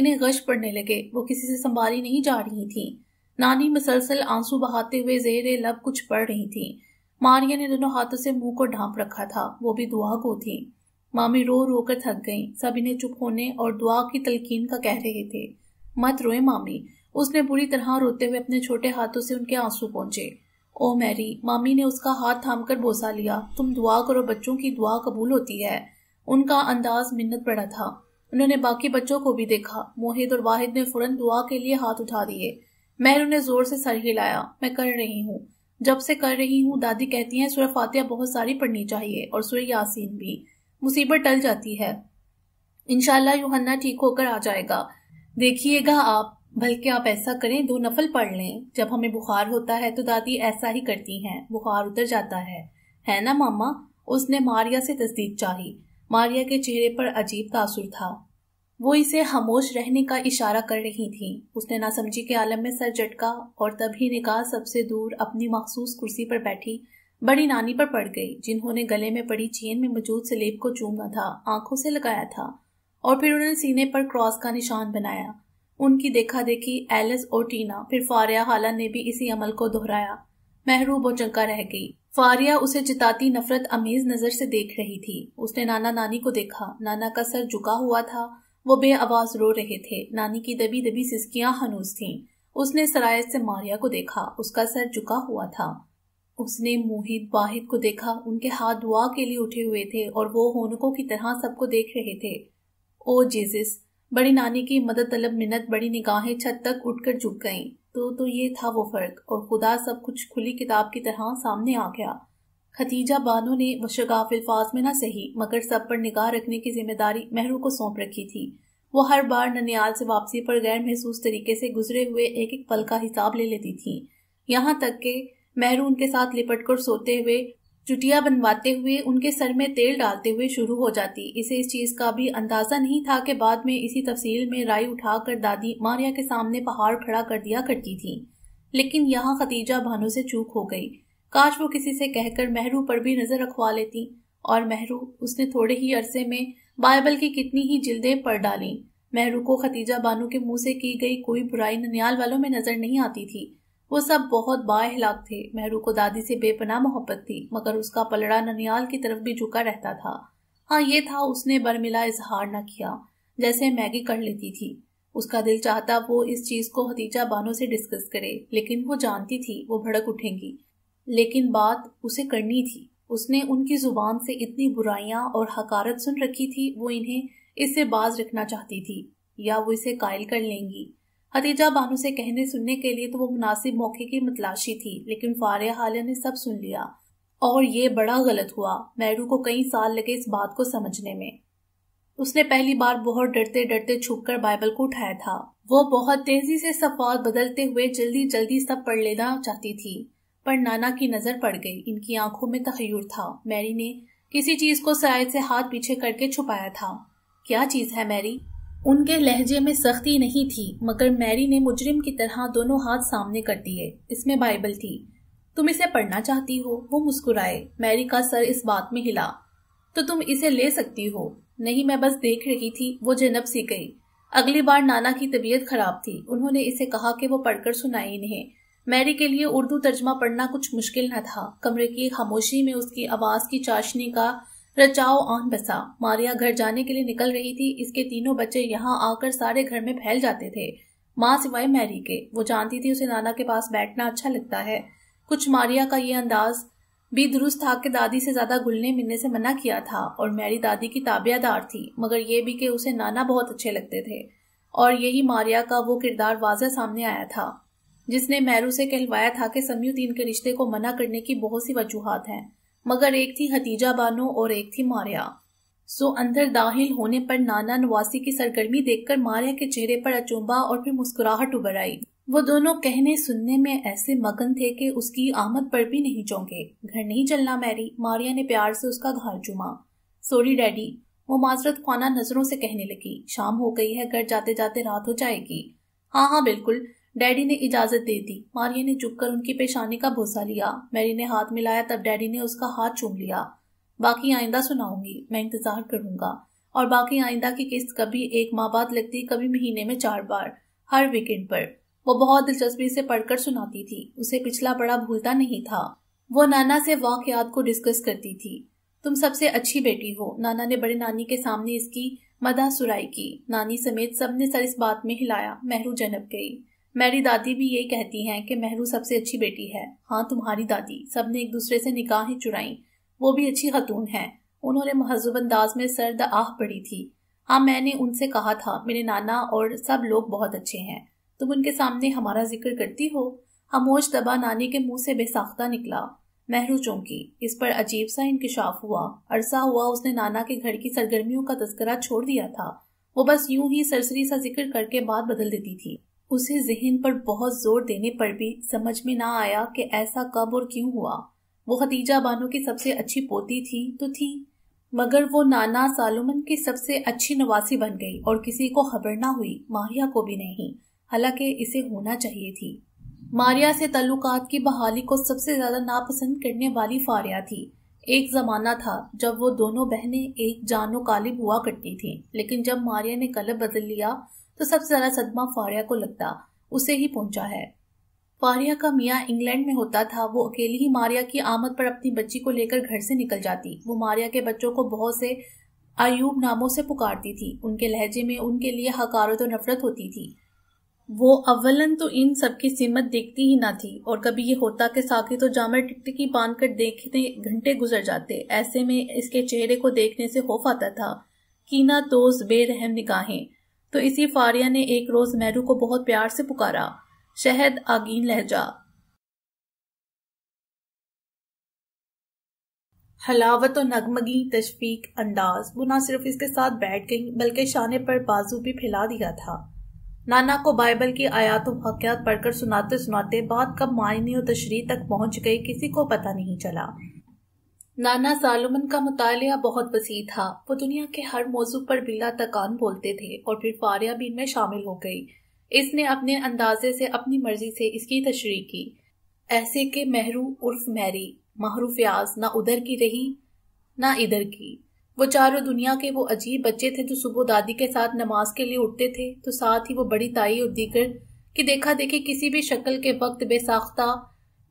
इन्हें गश पड़ने लगे वो किसी से संभाली नहीं जा रही थी नानी मुसलसल आंसू बहाते हुए जेर लब कुछ पढ़ रही थी मारिया ने दोनों हाथों से मुंह को ढांप रखा था वो भी दुआ को थी मामी रो रो कर थक गई सभी ने चुप होने और दुआ की तलकीन का कह रहे थे मत रोए मामी उसने बुरी तरह रोते हुए अपने छोटे हाथों से उनके आंसू पहुंचे ओ मैरी मामी ने उसका हाथ थाम कर बोसा लिया तुम दुआ करो बच्चों की दुआ कबूल होती है उनका अंदाज मिन्नत पड़ा था उन्होंने बाकी बच्चों को भी देखा मोहित और वाहिद ने फौरन दुआ के लिए हाथ उठा दिए मैं उन्हें जोर से सर हिलाया मैं कर रही हूँ जब से कर रही हूँ दादी कहती हैं सूर्य फातिहा बहुत सारी पढ़नी चाहिए और सूर्य यासीन भी मुसीबत टल जाती है इनशाला यूहन्ना ठीक होकर आ जाएगा देखिएगा आप बल्कि आप ऐसा करें दो नफल पढ़ लें जब हमें बुखार होता है तो दादी ऐसा ही करती हैं बुखार उतर जाता है है ना मामा उसने मारिया से तस्दीक चाही मारिया के चेहरे पर अजीब तासुर था वो इसे खामोश रहने का इशारा कर रही थी उसने नासमझी के आलम में सर झटका और तभी निकाह सबसे दूर अपनी मखसूस कुर्सी पर बैठी बड़ी नानी पर पड़ गई जिन्होंने गले में पड़ी चेन में मौजूद सलेब को चूमा था आंखों से लगाया था और फिर उन्होंने सीने पर क्रॉस का निशान बनाया उनकी देखा देखी एलिस और टीना फिर फारिया हाला ने भी इसी अमल को दोहराया महरूब और चंका रह गई फारिया उसे जिताती नफरत अमीज नजर से देख रही थी उसने नाना नानी को देखा नाना का सर झुका हुआ था वो बे आवाज रो रहे थे नानी की दबी दबी सिस्कियां हनूस थीं उसने सरायत से मारिया को देखा उसका सर झुका हुआ था उसने मोहित वाहिद को देखा उनके हाथ दुआ के लिए उठे हुए थे और वो होनकों की तरह सबको देख रहे थे ओ जीजिस बड़ी नानी की मदद तलब मिन्नत बड़ी निगाहें छत तक उठकर झुक गईं तो तो ये था वो फर्क और खुदा सब कुछ खुली किताब की तरह सामने आ गया खतीजा बानो ने मुशगाफ अल्फाज में न सही मगर सब पर निगाह रखने की जिम्मेदारी मेहरू को सौंप रखी थी वो हर बार ननियाल से वापसी पर गैर महसूस तरीके से गुजरे हुए एक एक पल का हिसाब ले लेती थी यहाँ तक के मेहरू उनके साथ लिपट कर सोते हुए चुटिया बनवाते हुए उनके सर में तेल डालते हुए शुरू हो जाती इसे इस चीज का भी अंदाजा नहीं था कि बाद में इसी तफसील में राय उठाकर दादी मारिया के सामने पहाड़ खड़ा कर दिया करती थी लेकिन यहाँ खतीजा भानो से चूक हो गई काश वो किसी से कहकर मेहरू पर भी नजर रखवा लेती और मेहरू उसने थोड़े ही अरसे में बाइबल की कितनी ही जिल्दें पढ़ डाली मेहरू को खतीजा बानू के मुंह से की गई कोई बुराई ननियाल वालों में नजर नहीं आती थी वो सब बहुत बाहलाक थे मेहरू को दादी से बेपनाह मोहब्बत थी मगर उसका पलड़ा ननियाल की तरफ भी झुका रहता था हाँ ये था उसने बरमिला इजहार न किया जैसे मैगी कर लेती थी उसका दिल चाहता वो इस चीज को खतीजा बानो से डिस्कस करे लेकिन वो जानती थी वो भड़क उठेंगी लेकिन बात उसे करनी थी उसने उनकी जुबान से इतनी बुराइयां और हकारत सुन रखी थी वो इन्हें इससे बाज रखना चाहती थी या वो इसे कायल कर लेंगी हतीजा बानो से कहने सुनने के लिए तो वो मुनासिब मौके की मतलाशी थी लेकिन फारिया हालिया ने सब सुन लिया और ये बड़ा गलत हुआ मैरू को कई साल लगे इस बात को समझने में उसने पहली बार बहुत डरते डरते छुप कर बाइबल को उठाया था वो बहुत तेजी से सफात बदलते हुए जल्दी जल्दी सब पढ़ लेना चाहती थी पर नाना की नजर पड़ गई इनकी आंखों में तहयूर था मैरी ने किसी चीज को सायद से हाथ पीछे करके छुपाया था क्या चीज है मैरी उनके लहजे में सख्ती नहीं थी मगर मैरी ने मुजरिम की तरह दोनों हाथ सामने कर दिए इसमें बाइबल थी तुम इसे पढ़ना चाहती हो वो मुस्कुराए मैरी का सर इस बात में हिला तो तुम इसे ले सकती हो नहीं मैं बस देख रही थी वो जनब सी गई अगली बार नाना की तबीयत खराब थी उन्होंने इसे कहा कि वो पढ़कर सुनाई इन्हें मैरी के लिए उर्दू तर्जमा पढ़ना कुछ मुश्किल न था कमरे की खामोशी में उसकी आवाज की चाशनी का रचाव आन बसा मारिया घर जाने के लिए निकल रही थी इसके तीनों बच्चे यहाँ आकर सारे घर में फैल जाते थे माँ सिवाय मैरी के वो जानती थी उसे नाना के पास बैठना अच्छा लगता है कुछ मारिया का ये अंदाज भी दुरुस्त था कि दादी से ज्यादा घुलने मिलने से मना किया था और मैरी दादी की ताबियादार थी मगर ये भी कि उसे नाना बहुत अच्छे लगते थे और यही मारिया का वो किरदार वाजह सामने आया था जिसने मैरू से कहलवाया था कि समयुद्दीन के रिश्ते को मना करने की बहुत सी वजूहत हैं मगर एक थी हतीजा बानो और एक थी मारिया सो अंदर दाखिल होने पर नाना नवासी की सरगर्मी देखकर मारिया के चेहरे पर अचुंबा और फिर मुस्कुराहट उभर आई वो दोनों कहने सुनने में ऐसे मगन थे कि उसकी आमद पर भी नहीं चौंके घर नहीं चलना मैरी मारिया ने प्यार से उसका घर चुमा सॉरी डैडी वो माजरत खाना नजरों से कहने लगी शाम हो गई है घर जाते जाते रात हो जाएगी हाँ हाँ बिल्कुल डैडी ने इजाजत दे दी मारिया ने झुककर उनकी पेशानी का भूसा लिया मैरी ने हाथ मिलाया तब डैडी ने उसका हाथ चूम लिया बाकी आइंदा सुनाऊंगी मैं इंतजार करूंगा और बाकी आइंदा की किस्त कभी एक माह बाद लगती कभी महीने में चार बार हर वीकेंड पर वो बहुत दिलचस्पी से पढ़कर सुनाती थी उसे पिछला बड़ा भूलता नहीं था वो नाना से वाकयात को डिस्कस करती थी तुम सबसे अच्छी बेटी हो नाना ने बड़े नानी के सामने इसकी मदा सुराई की नानी समेत सबने सर इस बात में हिलाया महरू जनप गई मेरी दादी भी यही कहती हैं कि मेहरू सबसे अच्छी बेटी है हाँ तुम्हारी दादी सब ने एक दूसरे से निकाहें चुराई वो भी अच्छी खतून है उन्होंने महजूब अंदाज में सर्द आह पड़ी थी हाँ मैंने उनसे कहा था मेरे नाना और सब लोग बहुत अच्छे हैं तुम उनके सामने हमारा जिक्र करती हो हमोश दबा नानी के मुंह से बेसाख्ता निकला मेहरू चौंकी इस पर अजीब सा इंकशाफ हुआ अरसा हुआ उसने नाना के घर की सरगर्मियों का तस्करा छोड़ दिया था वो बस यूं ही सरसरी सा जिक्र करके बात बदल देती थी उसे जहन पर बहुत जोर देने पर भी समझ में ना आया कि ऐसा कब और क्यों हुआ वो खदीजा बानो की सबसे अच्छी पोती थी तो थी मगर वो नाना सालोमन की सबसे अच्छी नवासी बन गई और किसी को खबर ना हुई माहिया को भी नहीं हालांकि इसे होना चाहिए थी मारिया से तल्लुकात की बहाली को सबसे ज्यादा नापसंद करने वाली फारिया थी एक जमाना था जब वो दोनों बहनें एक जानो कालिब हुआ करती थीं लेकिन जब मारिया ने कलब बदल लिया तो सबसे ज्यादा सदमा फारिया को लगता उसे ही पहुंचा है फारिया का मियाँ इंग्लैंड में होता था वो अकेली ही मारिया की आमद पर अपनी बच्ची को लेकर घर से निकल जाती वो मारिया के बच्चों को बहुत से अयूब नामों से पुकारती थी उनके लहजे में उनके लिए हकारत तो और नफरत होती थी वो अव्वलन तो इन सब की सीमत देखती ही ना थी और कभी ये होता कि साकी तो जामा टिकटिकी बांध कर देखते घंटे गुजर जाते ऐसे में इसके चेहरे को देखने से खौफ आता था कीना दोस्त बेरहम निगाहें तो इसी फारिया ने एक रोज मैरू को बहुत प्यार से पुकारा शहद आगीन लहजा हलावत और नगमगी तशफीक अंदाज वो ना सिर्फ इसके साथ बैठ गई बल्कि शाने पर बाजू भी फैला दिया था नाना को बाइबल की आयात वाक़ात पढ़कर सुनाते सुनाते बात कब मायने और तशरी तक पहुंच गई किसी को पता नहीं चला नाना सालोमन का मुतालिया बहुत वसी था वो दुनिया के हर मौजू पर बिला तकान बोलते थे और फिर फारिया भी इनमें शामिल हो गई इसने अपने अंदाजे से अपनी मर्जी से इसकी तशरी की ऐसे के महरू उर्फ मैरी महरूफ याज ना उधर की रही ना इधर की वो चारों दुनिया के वो अजीब बच्चे थे जो सुबह दादी के साथ नमाज के लिए उठते थे तो साथ ही वो बड़ी ताई और दीकर कि देखा देखी किसी भी शक्ल के वक्त बेसाख्ता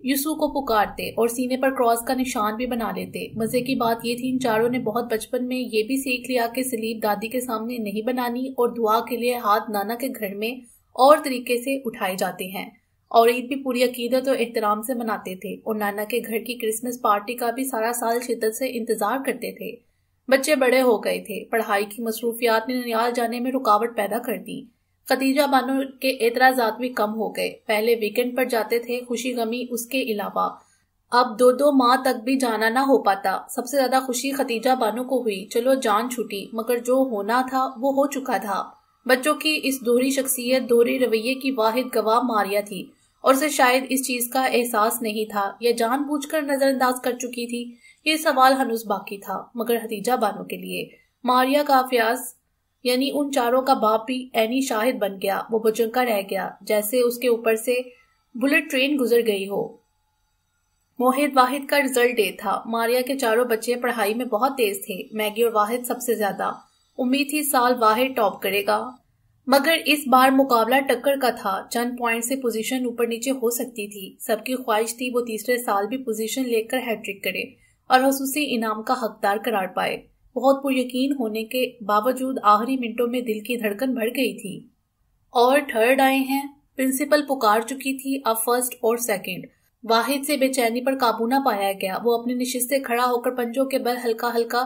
यूसु को पुकारते और सीने पर क्रॉस का निशान भी बना लेते मज़े की बात ये थी इन चारों ने बहुत बचपन में ये भी सीख लिया कि सलीब दादी के सामने नहीं बनानी और दुआ के लिए हाथ नाना के घर में और तरीके से उठाए जाते हैं और ईद भी पूरी अकीदत और एहतराम से मनाते थे और नाना के घर की क्रिसमस पार्टी का भी सारा साल शिदत से इंतज़ार करते थे बच्चे बड़े हो गए थे पढ़ाई की मसरूफियात ने ननियाल जाने में रुकावट पैदा कर दी खतीजा बानो के एतराजात भी कम हो गए पहले वीकेंड पर जाते थे खुशी गमी उसके अलावा अब दो दो माह तक भी जाना ना हो पाता सबसे ज्यादा खुशी खतीजा बानो को हुई चलो जान छूटी मगर जो होना था वो हो चुका था बच्चों की इस दोहरी शख्सियत दोहरे रवैये की वाहिद गवाह मारिया थी और उसे शायद इस चीज का एहसास नहीं था या कर नजरअंदाज कर चुकी थी ये सवाल हनुस बाकी था मगर खतीजा बानो के लिए मारिया का अफियाज यानी उन चारों का बाप भी एनी शाहिद बन गया वो बुजुर्गा रह गया जैसे उसके ऊपर से बुलेट ट्रेन गुजर गई हो मोहित वाहिद का रिजल्ट डे था मारिया के चारों बच्चे पढ़ाई में बहुत तेज थे मैगी और वाहिद सबसे ज्यादा उम्मीद थी साल वाहिद टॉप करेगा मगर इस बार मुकाबला टक्कर का था चंद पॉइंट से पोजीशन ऊपर नीचे हो सकती थी सबकी ख्वाहिश थी वो तीसरे साल भी पोजीशन लेकर हैट्रिक करे और खसूसी इनाम का हकदार करार पाए बहुत पुरयकीन होने के बावजूद आखिरी मिनटों में दिल की धड़कन भर गई थी और थर्ड आए हैं प्रिंसिपल पुकार चुकी थी अब फर्स्ट और सेकंड वाहिद से बेचैनी पर काबू ना पाया गया वो अपनी निशिस्त खड़ा होकर पंजों के बल हल्का हल्का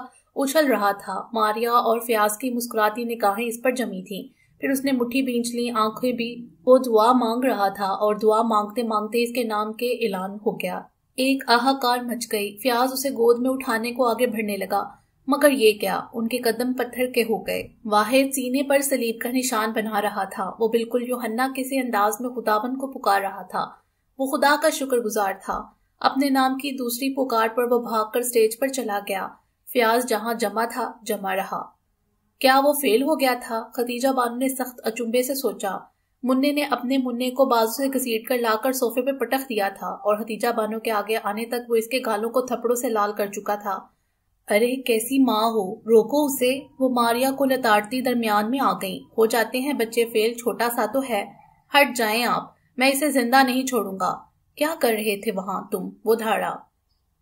उछल रहा था मारिया और फयाज की मुस्कुराती निगाहें इस पर जमी थी फिर उसने मुट्ठी बींच ली आंखें भी वो दुआ मांग रहा था और दुआ मांगते मांगते इसके नाम के ऐलान हो गया एक आहाकार मच गई फयाज उसे गोद में उठाने को आगे बढ़ने लगा मगर ये क्या उनके कदम पत्थर के हो गए वाहिद सीने पर सलीब का निशान बना रहा था वो बिल्कुल योहन्ना किसी अंदाज में खुदावन को पुकार रहा था वो खुदा का शुक्रगुजार था अपने नाम की दूसरी पुकार पर वो भागकर स्टेज पर चला गया फयाज जहां जमा था जमा रहा क्या वो फेल हो गया था खतीजा बानो ने सख्त अचुंबे से सोचा मुन्ने ने अपने मुन्ने को बाजू से घसीट कर लाकर सोफे पर पटक दिया था और खतीजा बानो के आगे आने तक वो इसके गालों को थपड़ों से लाल कर चुका था अरे कैसी माँ हो रोको उसे वो मारिया को लताड़ती दरमियान में आ गई हो जाते हैं बच्चे फेल छोटा सा तो है हट जाए आप मैं इसे जिंदा नहीं छोड़ूंगा क्या कर रहे थे वहां तुम वो धाड़ा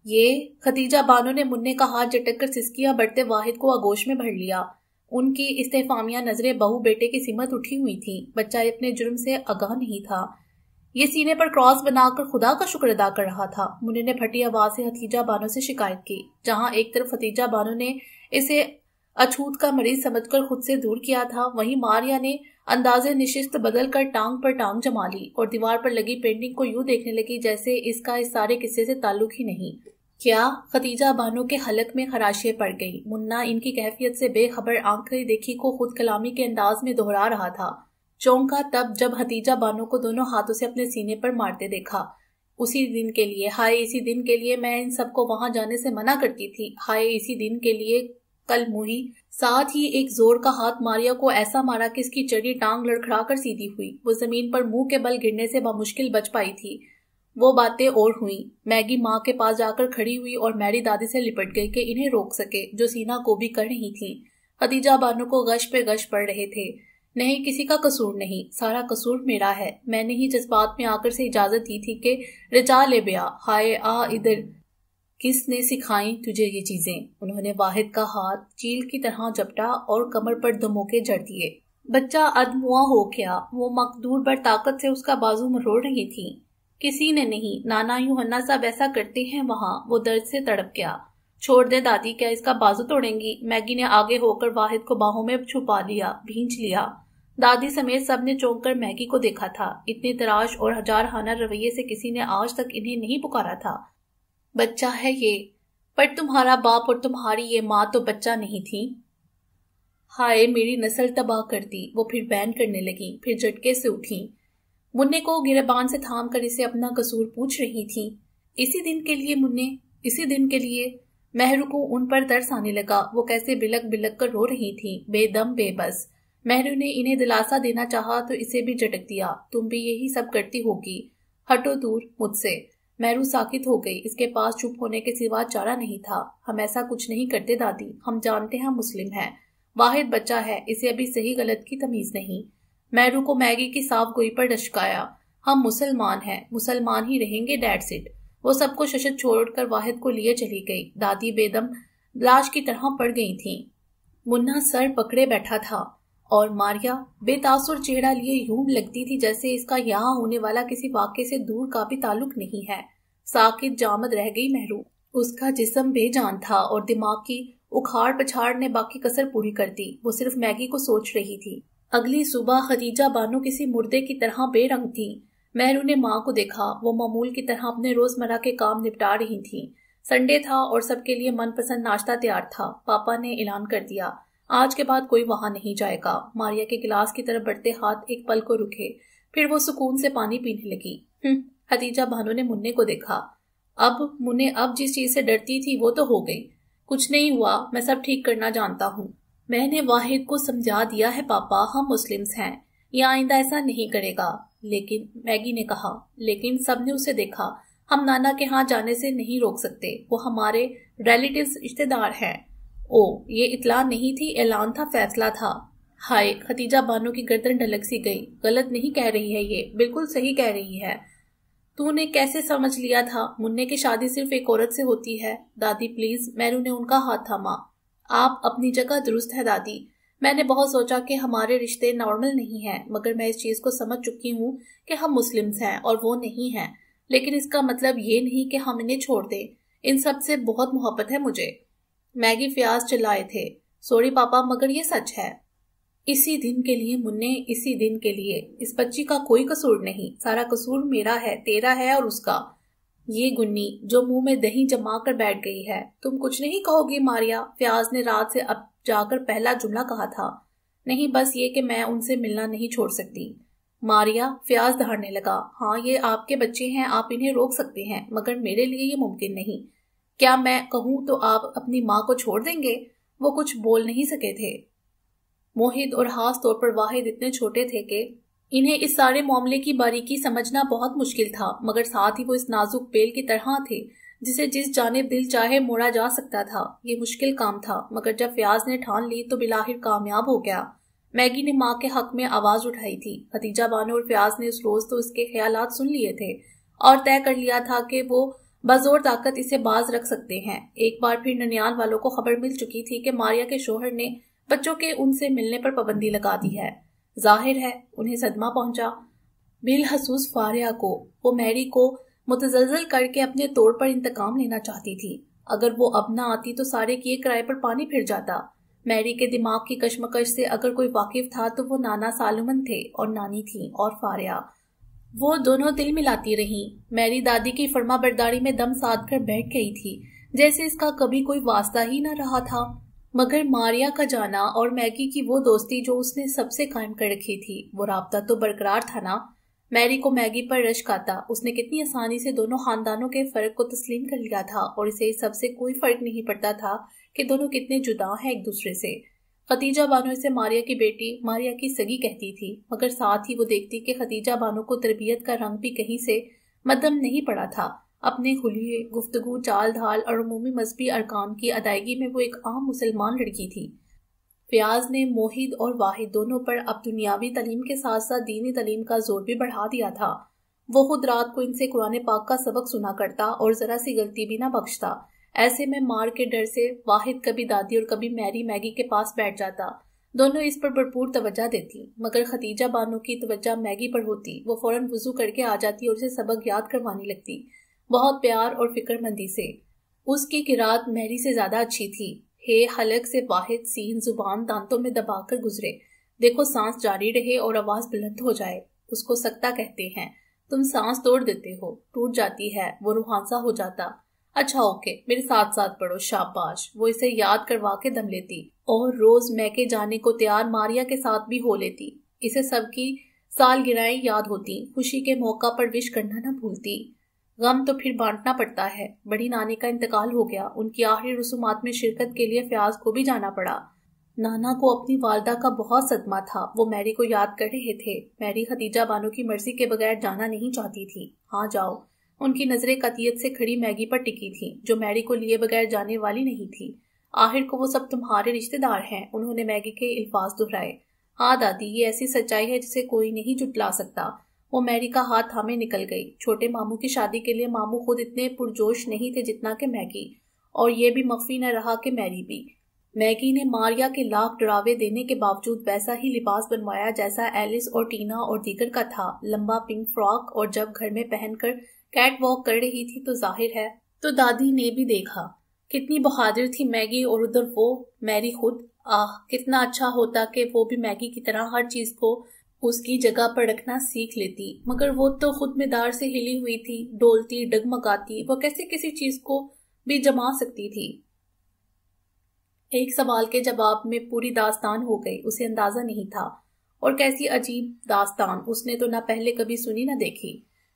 ये खतीजा बानो ने मुन्ने का हाथ झटक कर सिस्किया बढ़ते वाहिद को आगोश में भर लिया उनकी इस्तेफामिया नजरें बहू बेटे की सिमत उठी हुई थी बच्चा अपने जुर्म से आगाह नहीं था ये सीने पर क्रॉस बनाकर खुदा का शुक्र अदा कर रहा था मुन्नी ने भटी आवाज से हतीजा बानो से शिकायत की जहां एक तरफ हतीजा बानो ने इसे अछूत का मरीज समझकर खुद से दूर किया था वहीं मारिया ने अंदाजे निशिस्त बदल कर टांग पर टांग जमा ली और दीवार पर लगी पेंटिंग को यूं देखने लगी जैसे इसका इस सारे किस्से से ताल्लुक ही नहीं क्या खतीजा बानो के हलक में खराशियां पड़ गई मुन्ना इनकी कैफियत से बेखबर आंखें देखी को खुद कलामी के अंदाज में दोहरा रहा था चौंका तब जब हतीजा बानो को दोनों हाथों से अपने सीने पर मारते देखा उसी दिन के लिए हाय इसी दिन के लिए मैं इन सबको वहां जाने से मना करती थी हाय इसी दिन के लिए कल मुही साथ ही एक जोर का हाथ मारिया को ऐसा मारा कि इसकी चढ़ी टांग लड़खड़ा कर सीधी हुई वो जमीन पर मुंह के बल गिरने से बामुश्किल बच पाई थी वो बातें और हुई मैगी माँ के पास जाकर खड़ी हुई और मैरी दादी से लिपट गई कि इन्हें रोक सके जो सीना को भी कर रही थी खदीजा बानो को गश पे गश पड़ रहे थे नहीं किसी का कसूर नहीं सारा कसूर मेरा है मैंने ही जज्बात में आकर से इजाजत दी थी कि रजा ले बया हाय आ इधर किसने सिखाई तुझे ये चीजें उन्होंने वाहिद का हाथ चील की तरह जपटा और कमर पर धमोके जड़ दिए बच्चा अदमुआ हो गया वो मकदूर पर ताकत से उसका बाजू मरोड़ रही थी किसी ने नहीं नाना यू हन्ना साहब ऐसा करते हैं वहां वो दर्द से तड़प गया छोड़ दे दादी क्या इसका बाजू तोड़ेंगी मैगी ने आगे होकर वाहिद को बाहों में छुपा लिया भींच लिया दादी समेत सब ने चौंक कर मैगी को देखा था इतनी तराश और हजार हाना रवैये से किसी ने आज तक इन्हें नहीं पुकारा था बच्चा है ये पर तुम्हारा बाप और तुम्हारी ये माँ तो बच्चा नहीं थी हाय मेरी नस्ल तबाह कर दी वो फिर बैन करने लगी फिर झटके से उठी मुन्ने को गिरबान से थाम कर इसे अपना कसूर पूछ रही थी इसी दिन के लिए मुन्ने इसी दिन के लिए मेहरू को उन पर तरस आने लगा वो कैसे बिलक बिलक कर रो रही थी बेदम बेबस मेहरू ने इन्हें दिलासा देना चाहा तो इसे भी झटक दिया तुम भी यही सब करती होगी हटो दूर मुझसे मेहरू साकित हो गई इसके पास चुप होने के सिवा चारा नहीं था हम ऐसा कुछ नहीं करते दादी हम जानते हैं मुस्लिम है वाहिद बच्चा है इसे अभी सही गलत की तमीज नहीं मेहरू को मैगी की साफ गोई पर डशकाया हम मुसलमान हैं मुसलमान ही रहेंगे डेट सिट वो सबको शशद छोड़कर वाहिद को लिए चली गई दादी बेदम लाश की तरह पड़ गई थी मुन्ना सर पकड़े बैठा था और मारिया बेतासुर चेहरा लिए यूं लगती थी जैसे इसका यहाँ होने वाला किसी वाक्य से दूर का भी ताल्लुक नहीं है साकित जामद रह गई महरू उसका जिसम बेजान था और दिमाग की उखाड़ पछाड़ ने बाकी कसर पूरी कर दी वो सिर्फ मैगी को सोच रही थी अगली सुबह खदीजा बानो किसी मुर्दे की तरह बेरंग थी महरू ने माँ को देखा वो मामूल की तरह अपने रोजमर्रा के काम निपटा रही थी संडे था और सबके लिए मनपसंद नाश्ता तैयार था पापा ने ऐलान कर दिया आज के बाद कोई वहां नहीं जाएगा मारिया के गिलास की तरफ बढ़ते हाथ एक पल को रुके फिर वो सुकून से पानी पीने लगी हतीजा हम्म, भानु ने मुन्ने को देखा अब मुन्ने अब जिस चीज से डरती थी वो तो हो गई कुछ नहीं हुआ मैं सब ठीक करना जानता हूँ मैंने वाहिद को समझा दिया है पापा हम मुस्लिम्स हैं यह आइंदा ऐसा नहीं करेगा लेकिन मैगी ने कहा लेकिन सबने उसे देखा हम नाना के यहाँ जाने से नहीं रोक सकते वो हमारे रिलेटिव रिश्तेदार हैं ओ ये इतला नहीं थी ऐलान था फैसला था हाय खतीजा बानो की गर्दन ढलक सी गई गलत नहीं कह रही है ये बिल्कुल सही कह रही है तूने कैसे समझ लिया था मुन्ने की शादी सिर्फ एक औरत से होती है दादी प्लीज मैरू ने उनका हाथ थामा आप अपनी जगह दुरुस्त है दादी मैंने बहुत सोचा कि हमारे रिश्ते नॉर्मल नहीं हैं मगर मैं इस चीज़ को समझ चुकी हूँ कि हम मुस्लिम्स हैं और वो नहीं हैं लेकिन इसका मतलब ये नहीं कि हम इन्हें छोड़ दें इन सब से बहुत मोहब्बत है मुझे मैगी फ्याज चिल्लाए थे सॉरी पापा मगर ये सच है इसी दिन के लिए मुन्ने इसी दिन के लिए इस बच्ची का कोई कसूर नहीं सारा कसूर मेरा है तेरा है और उसका ये गुन्नी जो मुंह में दही जमा कर बैठ गई है तुम कुछ नहीं कहोगी मारिया फ्याज ने रात से अब जाकर पहला जुमला कहा था नहीं बस ये कि मैं उनसे मिलना नहीं छोड़ सकती मारिया फ्याज धारने लगा हाँ ये आपके बच्चे हैं आप इन्हें रोक सकते हैं मगर मेरे लिए ये मुमकिन नहीं क्या मैं कहूँ तो आप अपनी माँ को छोड़ देंगे वो कुछ बोल नहीं सके थे मोहित और खास तौर पर वाहिद इतने छोटे थे कि इन्हें इस सारे मामले की बारीकी समझना बहुत मुश्किल था मगर साथ ही वो इस नाजुक पेल की तरह थे जिसे जिस जाने दिल चाहे मोड़ा जा सकता था ये मुश्किल काम था मगर जब फयाज ने ठान ली तो बिलाहिर कामयाब हो गया मैगी ने माँ के हक में आवाज उठाई थी भतीजा बानो और फयाज ने उस रोज तो इसके ख्याल सुन लिए थे और तय कर लिया था कि वो बजोर ताकत इसे बाज रख सकते हैं एक बार फिर ननियाल वालों को खबर मिल चुकी थी कि मारिया के शोहर ने बच्चों के उनसे मिलने पर पाबंदी लगा दी है जाहिर है उन्हें सदमा पहुंचा बिल हसूस फारिया को वो मैरी को मुतजलजल करके अपने तोड़ पर इंतकाम लेना चाहती थी अगर वो अब ना आती तो सारे किए किराए पर पानी फिर जाता मैरी के दिमाग की कशमकश से अगर कोई वाकिफ था तो वो नाना सालुमन थे और नानी थी और फारिया वो दोनों दिल मिलाती रही मैरी दादी की फर्मा बरदारी में दम साध कर बैठ गई थी जैसे इसका कभी कोई वास्ता ही ना रहा था मगर मारिया का जाना और मैगी की वो दोस्ती जो उसने सबसे कायम कर रखी थी वो रबता तो बरकरार था ना मैरी को मैगी पर रश्क आता उसने कितनी आसानी से दोनों खानदानों के फर्क को तस्लीम कर लिया था और इसे इस सबसे कोई फर्क नहीं पड़ता था कि दोनों कितने जुदा हैं एक दूसरे से खतीजा बानो इसे मारिया की बेटी मारिया की सगी कहती थी मगर साथ ही वो देखती कि खतीजा बानो को तरबियत का रंग भी कहीं से मदम नहीं पड़ा था अपने खुलिए गुफ्तगु चाल ढाल और अमूमी मजहबी अरकाम की अदायगी में वो एक आम मुसलमान लड़की थी फयाज ने मोहिद और वाहिद दोनों पर अब दुनियावी तलीम के साथ साथ दीनी तलीम का जोर भी बढ़ा दिया था वो खुद रात को इनसे कुरान पाक का सबक सुना करता और जरा सी गलती भी ना बख्शता ऐसे में मार के डर से वाहिद कभी दादी और कभी मैरी मैगी के पास बैठ जाता दोनों इस पर भरपूर तवज्जा देती मगर खतीजा बानो की तवज्जा मैगी पर होती वो फौरन वजू करके आ जाती और उसे सबक याद करवाने लगती बहुत प्यार और फिक्रमंदी से उसकी किरात मैरी से ज्यादा अच्छी थी हे हलक से वाहिद सीन जुबान दांतों में दबाकर गुजरे देखो सांस जारी रहे और आवाज बुलंद हो जाए उसको सकता कहते हैं तुम सांस तोड़ देते हो टूट जाती है वो रुहानसा हो जाता अच्छा ओके मेरे साथ साथ पढ़ो शाबाश वो इसे याद करवा के दम लेती और रोज मैके जाने को तैयार मारिया के साथ भी हो लेती इसे सबकी साल गिराएं याद होती खुशी के मौका पर विश करना न भूलती गम तो फिर बांटना पड़ता है बड़ी नानी का इंतकाल हो गया उनकी आखिरी रसूमात में शिरकत के लिए फयाज को भी जाना पड़ा नाना को अपनी वालदा का बहुत सदमा था वो मैरी को याद कर रहे थे मैरी खदीजा बानो की मर्जी के बगैर जाना नहीं चाहती थी हाँ जाओ उनकी नजरें कतियत से खड़ी मैगी पर टिकी थी जो मैरी को लिए बगैर जाने वाली नहीं थी आखिर को वो सब तुम्हारे रिश्तेदार हैं उन्होंने मैगी के अल्फाज दोहराए हाँ दादी ये ऐसी सच्चाई है जिसे कोई नहीं जुटला सकता वो मैरी का हाथ थामे निकल गई छोटे मामू की शादी के लिए मामू खुद इतने पुरजोश नहीं थे जितना कि मैगी और ये भी मफी न रहा कि मैरी भी मैगी ने मारिया के लाख डरावे देने के बावजूद वैसा ही लिबास बनवाया जैसा एलिस और टीना और दीगर का था लंबा पिंक फ्रॉक और जब घर में पहनकर कैट वॉक कर रही थी तो जाहिर है तो दादी ने भी देखा कितनी बहादुर थी मैगी और उधर वो मैरी खुद आह कितना अच्छा होता कि वो भी मैगी की तरह हर चीज को उसकी जगह पर रखना सीख लेती मगर वो तो खुद मेदार से हिली हुई थी डोलती डगमगाती वो कैसे किसी चीज को भी जमा सकती थी एक सवाल के जवाब में पूरी दास्तान हो गई उसे अंदाजा नहीं था और कैसी अजीब दास्तान उसने तो ना पहले कभी सुनी ना देखी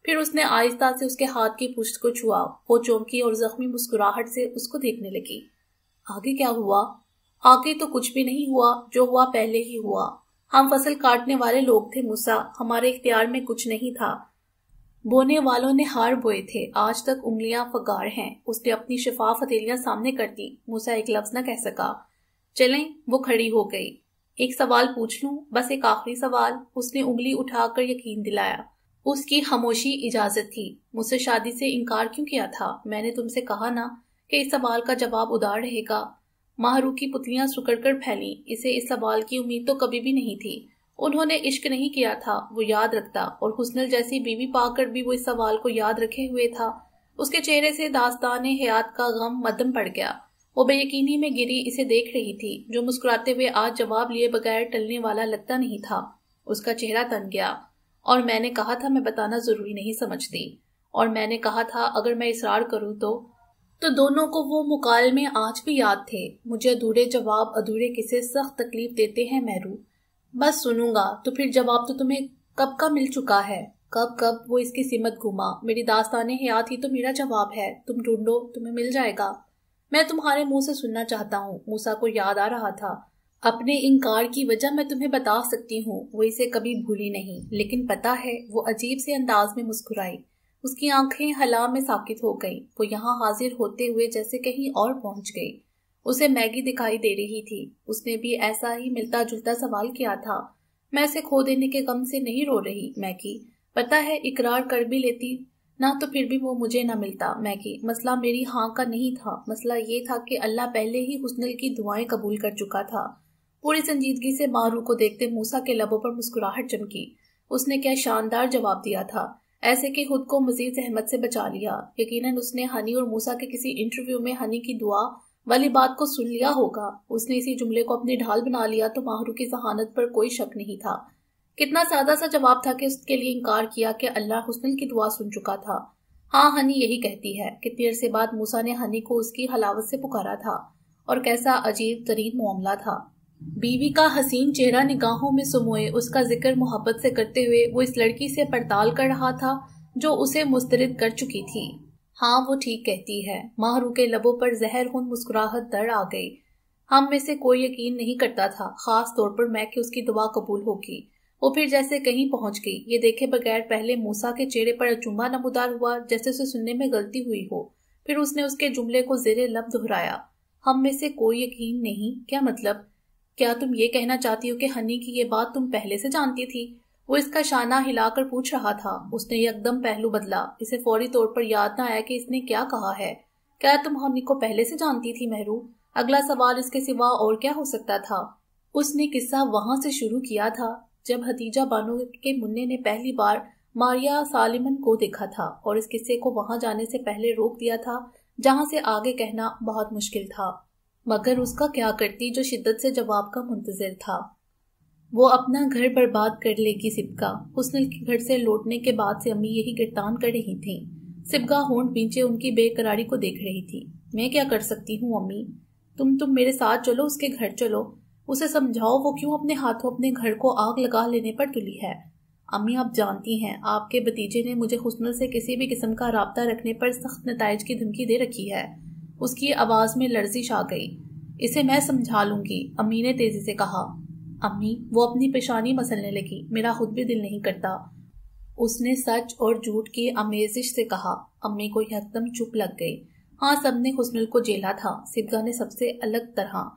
फिर उसने आहिस्ता से उसके हाथ की पुष्ट को छुआ वो चौंकी और जख्मी मुस्कुराहट से उसको देखने लगी आगे क्या हुआ आगे तो कुछ भी नहीं हुआ जो हुआ पहले ही हुआ हम फसल काटने वाले लोग थे मुसा हमारे इख्तियार में कुछ नहीं था बोने वालों ने हार बोए थे आज तक उंगलियां फगार हैं उसने अपनी शिफाफ हथेलियां सामने कर दी मूसा एक लफ्ज न कह सका चलें वो खड़ी हो गई एक सवाल पूछ लूं बस एक आखिरी सवाल उसने उंगली उठाकर यकीन दिलाया उसकी खामोशी इजाजत थी मुझसे शादी से इनकार क्यों किया था मैंने तुमसे कहा ना कि इस सवाल का जवाब उदार रहेगा माहरू की पुतलियां सुकड़कर फैली इसे इस सवाल की उम्मीद तो कभी भी नहीं थी उन्होंने इश्क नहीं किया था वो याद रखता और हुसनल जैसी बीवी पाकर भी वो इस सवाल को याद रखे हुए था उसके चेहरे से दास्तान हयात का गम मदम पड़ गया वो बेयकीनी में गिरी इसे देख रही थी जो मुस्कुराते हुए आज जवाब लिए बगैर टलने वाला लगता नहीं था उसका चेहरा तन गया और मैंने कहा था मैं बताना जरूरी नहीं समझती और मैंने कहा था अगर मैं इसरार करूं तो तो दोनों को वो मुकालमे आज भी याद थे मुझे अधूरे जवाब अधूरे किसे सख्त तकलीफ देते हैं मेहरू बस सुनूंगा तो फिर जवाब तो तुम्हें कब का मिल चुका है कब कब वो इसकी सिमत घुमा मेरी दास्तान हयात ही तो मेरा जवाब है तुम ढूंढो तुम्हें मिल जाएगा मैं तुम्हारे मुंह से सुनना चाहता हूँ मूसा को याद आ रहा था अपने इनकार की वजह मैं तुम्हें बता सकती हूँ वो इसे कभी भूली नहीं लेकिन पता है वो अजीब से अंदाज में मुस्कुराई उसकी आंखें हला में साकित हो गई वो यहाँ हाजिर होते हुए जैसे कहीं और पहुंच गई उसे मैगी दिखाई दे रही थी उसने भी ऐसा ही मिलता जुलता सवाल किया था मैं इसे खो देने के गम से नहीं रो रही मैगी पता है इकरार कर भी लेती ना तो फिर भी वो मुझे ना मिलता मैगी मसला मेरी हाँ का नहीं था मसला ये था कि अल्लाह पहले ही हुसनल की दुआएं कबूल कर चुका था पूरी संजीदगी से मारू को देखते मूसा के लबों पर मुस्कुराहट चमकी उसने क्या शानदार जवाब दिया था ऐसे की खुद को मजीद जहमत से बचा लिया यकीनन उसने हनी और मूसा के किसी इंटरव्यू में हनी की दुआ वाली बात को सुन लिया होगा उसने इसी जुमले को अपनी ढाल बना लिया तो माहरू की जहानत पर कोई शक नहीं था कितना सादा सा जवाब था कि उसके लिए इनकार किया कि अल्लाह हुसन की दुआ सुन चुका था हाँ हनी यही कहती है कितनी अरसे बाद मूसा ने हनी को उसकी हलावत से पुकारा था और कैसा अजीब तरीन मामला था बीवी का हसीन चेहरा निगाहों में सुमोए उसका जिक्र मोहब्बत से करते हुए वो इस लड़की से पड़ताल कर रहा था जो उसे मुस्तरद कर चुकी थी हाँ वो ठीक कहती है माहरू के लबों पर जहर हुन मुस्कुराहट दर आ गई हम में से कोई यकीन नहीं करता था खास तौर पर मैं कि उसकी दुआ कबूल होगी वो फिर जैसे कहीं पहुंच गई ये देखे बगैर पहले मूसा के चेहरे पर अचुम्बा नमोदार हुआ जैसे उसे सुनने में गलती हुई हो फिर उसने उसके जुमले को जेरे लब दोहराया हम में से कोई यकीन नहीं क्या मतलब क्या तुम ये कहना चाहती हो कि हनी की ये बात तुम पहले से जानती थी वो इसका शाना हिलाकर पूछ रहा था उसने एकदम पहलू बदला इसे फौरी तौर पर याद ना आया कि इसने क्या कहा है क्या तुम हनी को पहले से जानती थी मेहरू अगला सवाल इसके सिवा और क्या हो सकता था उसने किस्सा वहां से शुरू किया था जब हतीजा बानो के मुन्ने ने पहली बार मारिया सालिमन को देखा था और इस किस्से को वहां जाने से पहले रोक दिया था जहां से आगे कहना बहुत मुश्किल था मगर उसका क्या करती जो शिद्दत से जवाब का मुंतजर था वो अपना घर बर्बाद कर लेगी सिबका हुस्नल के घर से लौटने के बाद से अम्मी यही गिरतान कर रही थी सिबका होंठ पीछे उनकी बेकरारी को देख रही थी मैं क्या कर सकती हूँ अम्मी तुम तुम मेरे साथ चलो उसके घर चलो उसे समझाओ वो क्यों अपने हाथों अपने घर को आग लगा लेने पर तुली है अम्मी आप जानती हैं आपके भतीजे ने मुझे हुसनल से किसी भी किस्म का रबता रखने पर सख्त नतज की धमकी दे रखी है उसकी आवाज में लर्जिश आ गई इसे मैं समझा लूंगी अम्मी ने तेजी से कहा अम्मी वो अपनी पेशानी मसलने लगी मेरा खुद भी दिल नहीं करता उसने सच और झूठ की अमेजिश से कहा अम्मी को यकदम चुप लग गई हाँ सबने हुसनुल को जेला था सिबका ने सबसे अलग तरह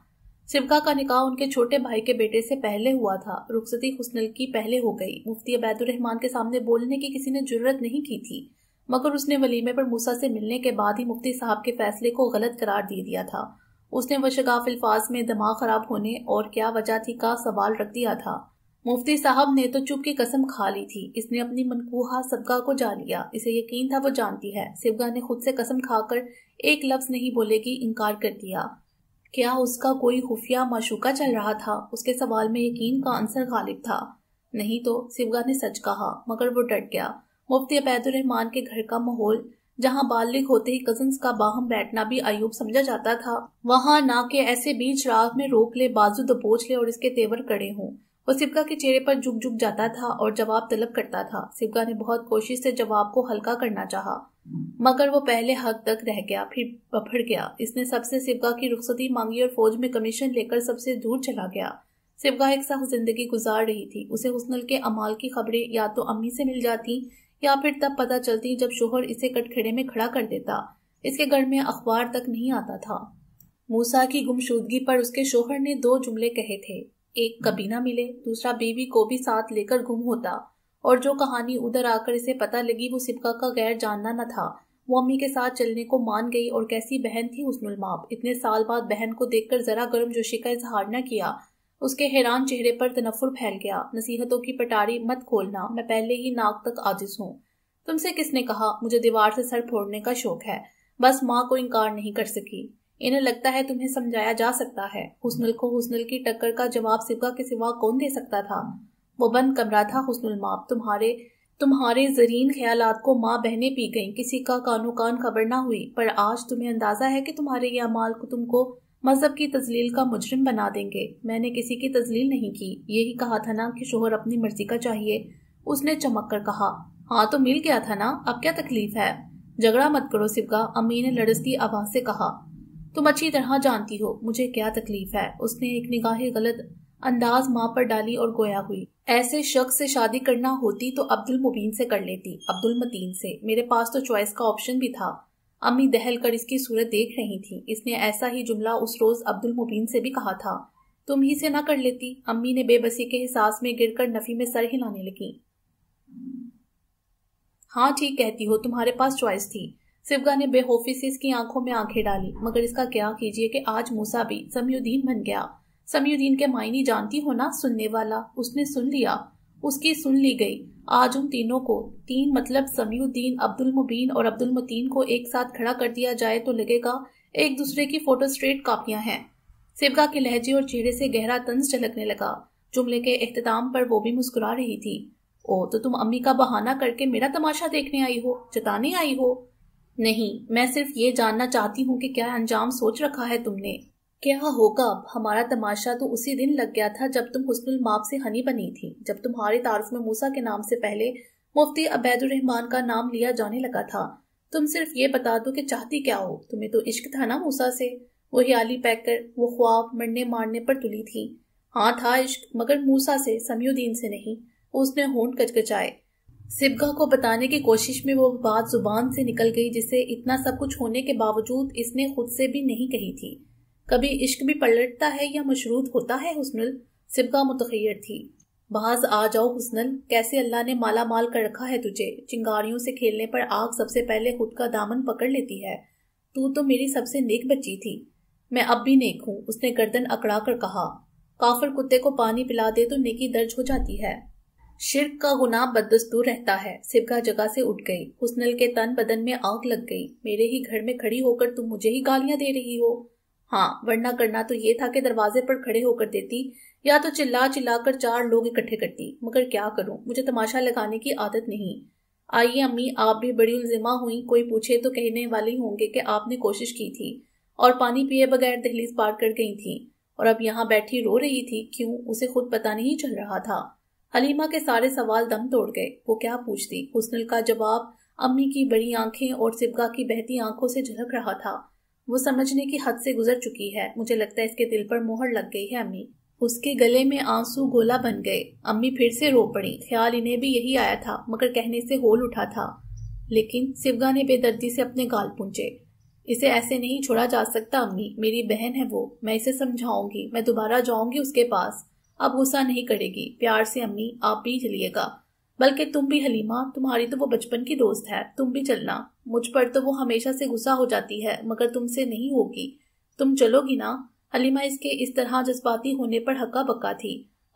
सिबका का निकाह उनके छोटे भाई के बेटे से पहले हुआ था रुखसती हुसनल की पहले हो गई मुफ्ती अबैदुररहमान के सामने बोलने की किसी ने जरूरत नहीं की थी मगर उसने वलीमे पर मूसा से मिलने के बाद ही मुफ्ती साहब के फैसले को गलत करार दे दिया था उसने वशगाफ अल्फाज में दिमाग खराब होने और क्या वजह थी का सवाल रख दिया था मुफ्ती साहब ने तो चुप की कसम खा ली थी इसने अपनी मनकूहा सबका को जा लिया इसे यकीन था वो जानती है सिबगा ने खुद से कसम खाकर एक लफ्ज नहीं बोले की इनकार कर दिया क्या उसका कोई खुफिया मशूका चल रहा था उसके सवाल में यकीन का आंसर गालिब था नहीं तो सिबगा ने सच कहा मगर वो डट गया मुफ्ती अबैदुलरहमान के घर का माहौल जहाँ बालिग होते ही कजन का बाहम बैठना भी अयूब समझा जाता था वहाँ ना के ऐसे बीच रात में रोक ले बाजू दबोच ले और इसके तेवर कड़े हों वो सिबका के चेहरे पर झुक झुक जाता था और जवाब तलब करता था सिबका ने बहुत कोशिश से जवाब को हल्का करना चाहा मगर वो पहले हक तक रह गया फिर बफड़ गया इसने सबसे सिबका की रुखसती मांगी और फौज में कमीशन लेकर सबसे दूर चला गया सिबका एक साफ जिंदगी गुजार रही थी उसे हुसनल के अमाल की खबरें या तो अम्मी से मिल जाती या फिर तब पता चलती जब शोहर इसे कटखड़े में खड़ा कर देता इसके घर में अखबार तक नहीं आता था मूसा की गुमशुदगी पर उसके शोहर ने दो जुमले कहे थे एक कभी ना मिले दूसरा बीवी को भी साथ लेकर गुम होता और जो कहानी उधर आकर इसे पता लगी वो सिबका का गैर जानना न था वो अम्मी के साथ चलने को मान गई और कैसी बहन थी उस मुलमाप इतने साल बाद बहन को देखकर जरा गर्म जोशी का इजहार न किया उसके हैरान चेहरे पर तनफुर फैल गया नसीहतों की पटारी मत खोलना मैं पहले ही नाक तक आजिज हूँ तुमसे किसने कहा मुझे दीवार से सर फोड़ने का शौक है बस माँ को इनकार नहीं कर सकी इन्हें लगता है तुम्हें समझाया जा सकता है हुसनल को हुसनल की टक्कर का जवाब सिवा के सिवा कौन दे सकता था वो बंद कमरा था हुसनुल माप तुम्हारे तुम्हारे जरीन ख्याल को माँ बहने पी गई किसी का कानो कान खबर ना हुई पर आज तुम्हें अंदाजा है कि तुम्हारे ये अमाल को तुमको मजहब की तजलील का मुजरिम बना देंगे मैंने किसी की तजलील नहीं की यही कहा था ना कि शोहर अपनी मर्जी का चाहिए उसने चमक कर कहा हाँ तो मिल गया था ना अब क्या तकलीफ है झगड़ा मत करो सिबका अम्मी ने लड़सती आवाज से कहा तुम अच्छी तरह जानती हो मुझे क्या तकलीफ है उसने एक निगाह गलत अंदाज माँ पर डाली और गोया हुई ऐसे शख्स से शादी करना होती तो अब्दुल मुबीन से कर लेती अब्दुल मतीन से मेरे पास तो चॉइस का ऑप्शन भी था अम्मी दहल कर इसकी सूरत देख रही थी इसने ऐसा ही जुमला उस रोज अब्दुल मुबीन से भी कहा था तुम ही से ना कर लेती अम्मी ने बेबसी के एहसास में गिरकर नफी में सर हिलाने लगी हाँ ठीक कहती हो तुम्हारे पास चॉइस थी सिवगा ने बेहोफी से इसकी आंखों में आंखें डाली मगर इसका क्या कीजिए कि आज मूसा भी समयुद्दीन बन गया समयुद्दीन के मायनी जानती हो ना सुनने वाला उसने सुन लिया उसकी सुन ली गई आज उन तीनों को तीन मतलब समीउद्दीन अब्दुल मुबीन और अब्दुल मतीन को एक साथ खड़ा कर दिया जाए तो लगेगा एक दूसरे की फोटो स्ट्रेट कापियां हैं सिवका के लहजे और चेहरे से गहरा तंज झलकने लगा जुमले के अख्ताम पर वो भी मुस्कुरा रही थी ओ तो तुम अम्मी का बहाना करके मेरा तमाशा देखने आई हो जताने आई हो नहीं मैं सिर्फ ये जानना चाहती हूँ कि क्या अंजाम सोच रखा है तुमने क्या होगा अब हमारा तमाशा तो उसी दिन लग गया था जब तुम हुस्नुल माप से हनी बनी थी जब तुम्हारे तारफ में मूसा के नाम से पहले मुफ्ती अबैदुररहमान का नाम लिया जाने लगा था तुम सिर्फ ये बता दो कि चाहती क्या हो तुम्हें तो इश्क था ना मूसा से वो हियाली पैकर वो ख्वाब मरने मारने पर तुली थी हाँ था इश्क मगर मूसा से समयुद्दीन से नहीं उसने होंठ कचकचाए सिबगा को बताने की कोशिश में वो बात जुबान से निकल गई जिसे इतना सब कुछ होने के बावजूद इसने खुद से भी नहीं कही थी कभी इश्क भी पलटता है या मशरूत होता है हुसनल सिबका मुतखिर थी बाज आ जाओ हुसनल कैसे अल्लाह ने माला माल कर रखा है तुझे चिंगारियों से खेलने पर आग सबसे पहले खुद का दामन पकड़ लेती है तू तो मेरी सबसे नेक बच्ची थी मैं अब भी नेक हूँ उसने गर्दन अकड़ा कर कहा काफिर कुत्ते को पानी पिला दे तो नेकी दर्ज हो जाती है शिरक का गुनाह बदस्तूर रहता है सिबका जगह से उठ गई हुसनल के तन बदन में आग लग गई मेरे ही घर में खड़ी होकर तुम मुझे ही गालियां दे रही हो हाँ वरना करना तो ये था कि दरवाजे पर खड़े होकर देती या तो चिल्ला चिल्ला कर चार लोग इकट्ठे करती मगर क्या करूं मुझे तमाशा लगाने की आदत नहीं आइए अम्मी आप भी बड़ी उल्जिमा हुई कोई पूछे तो कहने वाले होंगे कि आपने कोशिश की थी और पानी पिए बगैर दहलीज पार कर गई थी और अब यहाँ बैठी रो रही थी क्यों उसे खुद पता नहीं चल रहा था हलीमा के सारे सवाल दम तोड़ गए वो क्या पूछती हुसनल का जवाब अम्मी की बड़ी आंखें और सिबका की बहती आंखों से झलक रहा था वो समझने की हद से गुजर चुकी है मुझे लगता है इसके दिल पर मोहर लग गई है अम्मी उसके गले में आंसू गोला बन गए अम्मी फिर से रो पड़ी ख्याल इन्हें भी यही आया था मगर कहने से होल उठा था लेकिन शिवगा ने बेदर्दी से अपने गाल पूछे इसे ऐसे नहीं छोड़ा जा सकता अम्मी मेरी बहन है वो मैं इसे समझाऊंगी मैं दोबारा जाऊंगी उसके पास अब गुस्सा नहीं करेगी प्यार से अम्मी आप भी चलिएगा बल्कि तुम भी हलीमा तुम्हारी तो वो बचपन की दोस्त है तुम भी चलना मुझ पर तो वो हमेशा से गुस्सा हो जाती है मगर तुमसे नहीं होगी तुम चलोगी ना हलीमा इसके इस तरह जज्बाती होने पर हक्का बक्का थी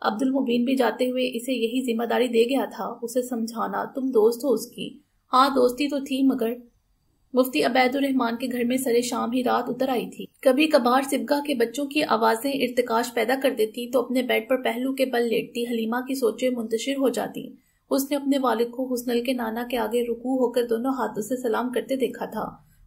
अब्दुल मुबीन भी जाते हुए इसे यही जिम्मेदारी दे गया था उसे समझाना तुम दोस्त हो उसकी हाँ दोस्ती तो थी मगर मुफ्ती अबैदुररहमान के घर में सरे शाम ही रात उतर आई थी कभी कभार सिबगा के बच्चों की आवाजें इर्तकाश पैदा कर देती तो अपने बेड पर पहलू के बल लेटती हलीमा की सोचें मुंतशिर हो जाती उसने अपने वालिद को हुसनल के नाना के आगे रुकू होकर दोनों हाथों से सलाम करते देखा था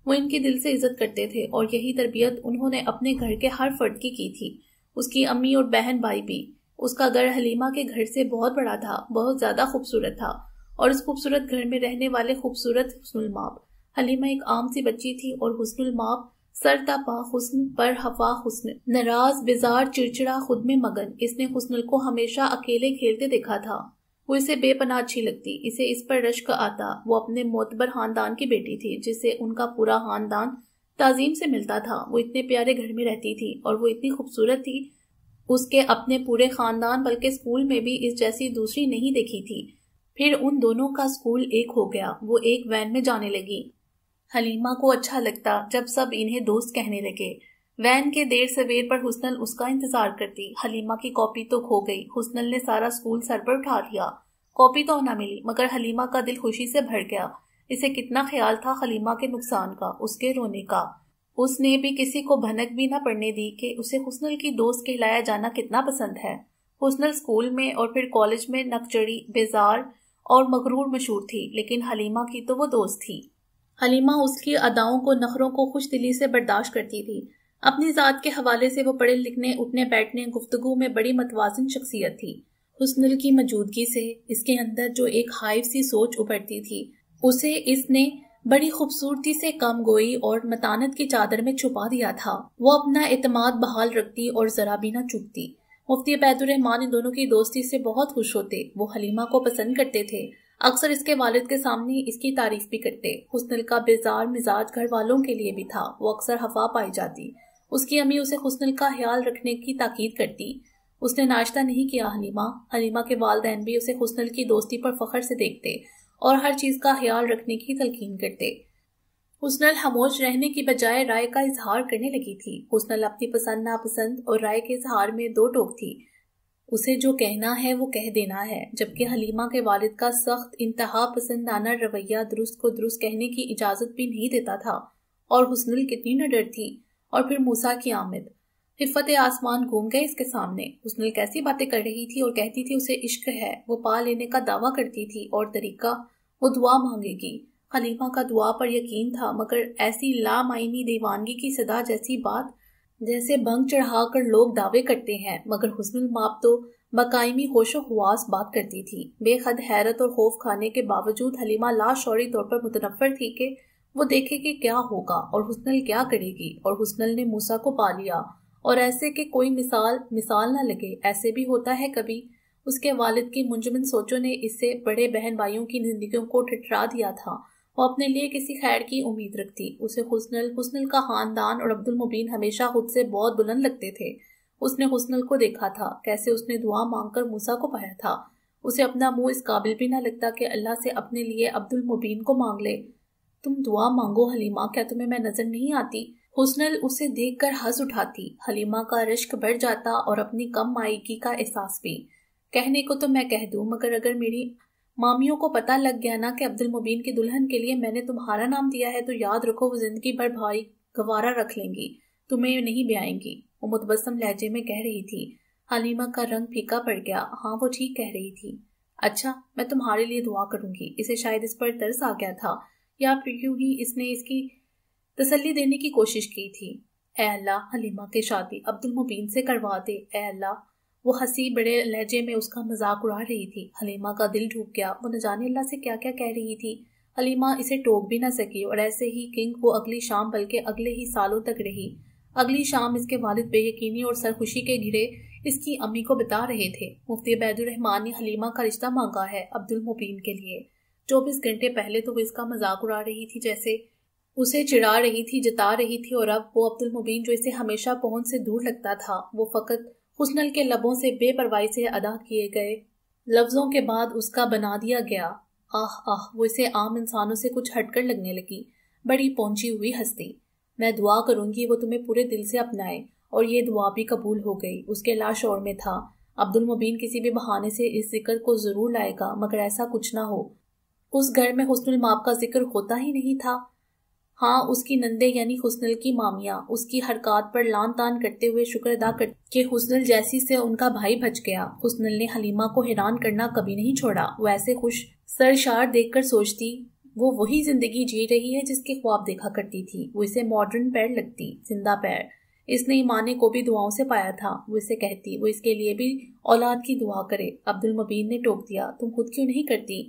वो इनके दिल से इज्जत करते थे और यही तरबियत उन्होंने अपने घर के हर फर्द की की थी उसकी अम्मी और बहन भाई भी उसका घर हलीमा के घर से बहुत बड़ा था बहुत ज्यादा खूबसूरत था और उस खूबसूरत घर में रहने वाले खूबसूरत माप हलीमा एक आम सी बच्ची थी और हुसनुलमाप सर तपा हुस्न पर हफा हुस्न नाराज बिजार चिड़चिड़ा खुद में मगन इसने हुस्नुल को हमेशा अकेले खेलते देखा था वो इसे बेपनाह अच्छी लगती इसे इस पर रश्क आता वो अपने मोतबर खानदान की बेटी थी जिसे उनका पूरा खानदान ताजीम से मिलता था वो इतने प्यारे घर में रहती थी और वो इतनी खूबसूरत थी उसके अपने पूरे खानदान बल्कि स्कूल में भी इस जैसी दूसरी नहीं देखी थी फिर उन दोनों का स्कूल एक हो गया वो एक वैन में जाने लगी हलीमा को अच्छा लगता जब सब इन्हें दोस्त कहने लगे वैन के देर सवेर पर हुसनल उसका इंतजार करती हलीमा की कॉपी तो खो गई हुसनल ने सारा स्कूल सर पर उठा लिया कॉपी तो ना मिली मगर हलीमा का दिल खुशी से भर गया इसे कितना ख्याल था हलीमा के नुकसान का उसके रोने का उसने भी किसी को भनक भी ना पड़ने दी कि उसे हुसनल की दोस्त कहलाया जाना कितना पसंद है हुसनल स्कूल में और फिर कॉलेज में नकचड़ी बेजार और मकरूर मशहूर थी लेकिन हलीमा की तो वो दोस्त थी हलीमा उसकी अदाओं को नखरों को खुश दिली से बर्दाश्त करती थी अपनी ज़ात के हवाले से वो पढ़े लिखने उठने बैठने गुफ्तगु में बड़ी मतवाजन शख्सियत थी हुसनल की मौजूदगी से इसके अंदर जो एक हाइव सी सोच उभरती थी उसे इसने बड़ी खूबसूरती से कम गोई और मतानत की चादर में छुपा दिया था वो अपना अतमाद बहाल रखती और जरा भी ना चुपती मुफ्ती बैतुररहमान इन दोनों की दोस्ती से बहुत खुश होते वो हलीमा को पसंद करते थे अक्सर इसके वालिद के सामने इसकी तारीफ भी करते हुसनल का बेजार मिजाज घर वालों के लिए भी था वो अक्सर हवा पाई जाती उसकी अम्मी उसे हुसनल का ख्याल रखने की ताकीद करती उसने नाश्ता नहीं किया हलीमा हलीमा के वालदेन भी उसे हुसनल की दोस्ती पर फखर से देखते और हर चीज़ का ख्याल रखने की तलकीन करते हुसनल खामोश रहने की बजाय राय का इजहार करने लगी थी हुसनल अपनी पसंद नापसंद और राय के इजहार में दो टोक थी उसे जो कहना है वो कह देना है जबकि हलीमा के वालिद का सख्त इंतहा पसंदाना रवैया दुरुस्त को दुरुस्त कहने की इजाज़त भी नहीं देता था और हुसनल कितनी नडर थी और फिर मूसा की आमद हिफत आसमान घूम गए इसके सामने उसने कैसी बातें कर रही थी और कहती थी उसे इश्क है वो पा लेने का दावा करती थी और तरीका वो दुआ मांगेगी खलीफा का दुआ पर यकीन था मगर ऐसी लामाइनी दीवानगी की सदा जैसी बात जैसे बंग चढ़ा कर लोग दावे करते हैं मगर हुसन माप तो बकायमी होशो हवास बात करती थी बेहद हैरत और खौफ खाने के बावजूद हलीमा लाशौरी तौर पर मुतनफर थी कि वो देखे कि क्या होगा और हुसनल क्या करेगी और हुसनल ने मूसा को पा लिया और ऐसे के कोई मिसाल मिसाल ना लगे ऐसे भी होता है कभी उसके वालिद की मुंजमिन सोचों ने इससे बड़े बहन भाइयों की जिंदगी को ठिठरा दिया था वो अपने लिए किसी खैर की उम्मीद रखती उसे हुसनल हुसनल का खानदान और अब्दुल मुबीन हमेशा खुद से बहुत बुलंद लगते थे उसने हुसनल को देखा था कैसे उसने दुआ मांगकर मूसा को पाया था उसे अपना मुंह इस काबिल भी ना लगता कि अल्लाह से अपने लिए अब्दुल मुबीन को मांग ले तुम दुआ मांगो हलीमा क्या तुम्हें मैं नजर नहीं आती हुसनल उसे देख कर हंस उठाती हलीमा का रिश्क बढ़ जाता और अपनी कम मायकी का एहसास भी कहने को तो मैं कह दूं मगर अगर मेरी मामियों को पता लग गया ना कि अब्दुल मुबीन की दुल्हन के लिए मैंने तुम्हारा नाम दिया है तो याद रखो वो जिंदगी भर भाई गवारा रख लेंगी तुम्हें नहीं ब्याएंगी वो मुतबसम लहजे में कह रही थी हलीमा का रंग फीका पड़ गया हाँ वो ठीक कह रही थी अच्छा मैं तुम्हारे लिए दुआ करूंगी इसे शायद इस पर तरस आ गया था या फिर यूं ही इसने इसकी तसल्ली देने की कोशिश की थी ए अल्लाह हलीमा की शादी अब्दुल मुबीन से करवा दे ए अल्लाह वो हंसी बड़े लहजे में उसका मजाक उड़ा रही थी हलीमा का दिल डूब गया वो न जाने अल्लाह से क्या क्या कह रही थी हलीमा इसे टोक भी ना सकी और ऐसे ही किंग वो अगली शाम बल्कि अगले ही सालों तक रही अगली शाम इसके वालिद बेयकीनी और सरखुशी के घिरे इसकी अम्मी को बता रहे थे मुफ्ती बैदुररहमान ने हलीमा का रिश्ता मांगा है अब्दुल मुबीन के लिए चौबीस घंटे पहले तो वो इसका मजाक उड़ा रही थी जैसे उसे चिढ़ा रही थी जता रही थी और अब वो अब्दुल मुबीन जो इसे हमेशा पहुंच से दूर लगता था वो फकत हुसनल के लबों से बेपरवाही से अदा किए गए लफ्जों के बाद उसका बना दिया गया आह आह वो इसे आम इंसानों से कुछ हटकर लगने लगी बड़ी पहुंची हुई हस्ती मैं दुआ करूंगी वो तुम्हें पूरे दिल से अपनाए और ये दुआ भी कबूल हो गई उसके लाश और में था अब्दुल मुबीन किसी भी बहाने से इस जिक्र को जरूर लाएगा मगर ऐसा कुछ ना हो उस घर में हुसनुल माप का जिक्र होता ही नहीं था हाँ उसकी नंदे यानी हुसनल की मामिया उसकी हरकत पर लान तान करते हुए शुक्र अदा कर के हुसनल जैसी से उनका भाई भच गया हुसनल ने हलीमा को हैरान करना कभी नहीं छोड़ा वैसे खुश सरशार देखकर सोचती वो वही जिंदगी जी रही है जिसके ख्वाब देखा करती थी वो इसे मॉडर्न पैर लगती जिंदा पैर इसने ईमाने को भी दुआओं से पाया था वो इसे कहती वो इसके लिए भी औलाद की दुआ करे अब्दुल मबीन ने टोक दिया तुम खुद क्यों नहीं करती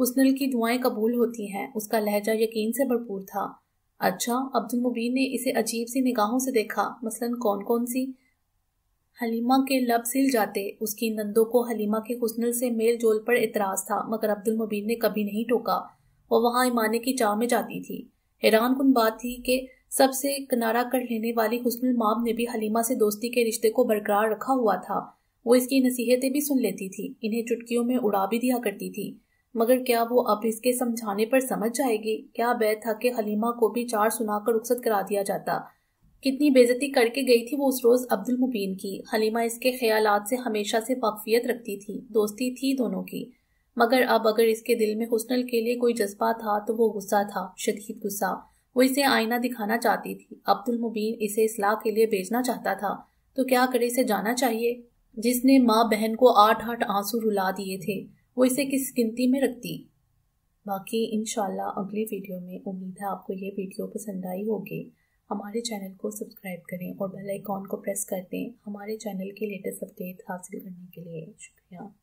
हुसनल की दुआएं कबूल होती हैं उसका लहजा यकीन से भरपूर था अच्छा अब्दुल मुबीन ने इसे अजीब सी निगाहों से देखा मसलन कौन कौन सी हलीमा के लब सिल जाते उसकी नंदों को हलीमा के हुसनल से मेल जोल पर इतराज था मगर अब्दुल मुबीन ने कभी नहीं टोका वह वहां इमाने की चाह में जाती थी हैरान कन बात थी कि सबसे किनारा कर लेने वाली हुसनुल माम ने भी हलीमा से दोस्ती के रिश्ते को बरकरार रखा हुआ था वो इसकी नसीहतें भी सुन लेती थी इन्हें चुटकियों में उड़ा भी दिया करती थी मगर क्या वो अब इसके समझाने पर समझ जाएगी क्या बैर था कि हलीमा को भी चार सुनाकर रुखसत करा दिया जाता कितनी बेजती करके गई थी वो उस रोज अब्दुल मुबीन की हलीमा इसके ख्याल से हमेशा से वाकफियत रखती थी दोस्ती थी दोनों की मगर अब अगर इसके दिल में हुसनल के लिए कोई जज्बा था तो वो गुस्सा था शदीद गुस्सा वो इसे आईना दिखाना चाहती थी अब्दुल मुबीन इसे इसलाह के लिए भेजना चाहता था तो क्या करे इसे जाना चाहिए जिसने माँ बहन को आठ आठ आंसू रुला दिए थे वो इसे किस गिनती में रखती बाकी इन अगले वीडियो में उम्मीद है आपको ये वीडियो पसंद आई होगी हमारे चैनल को सब्सक्राइब करें और बेल आइकॉन को प्रेस कर दें हमारे चैनल के लेटेस्ट अपडेट हासिल करने के लिए शुक्रिया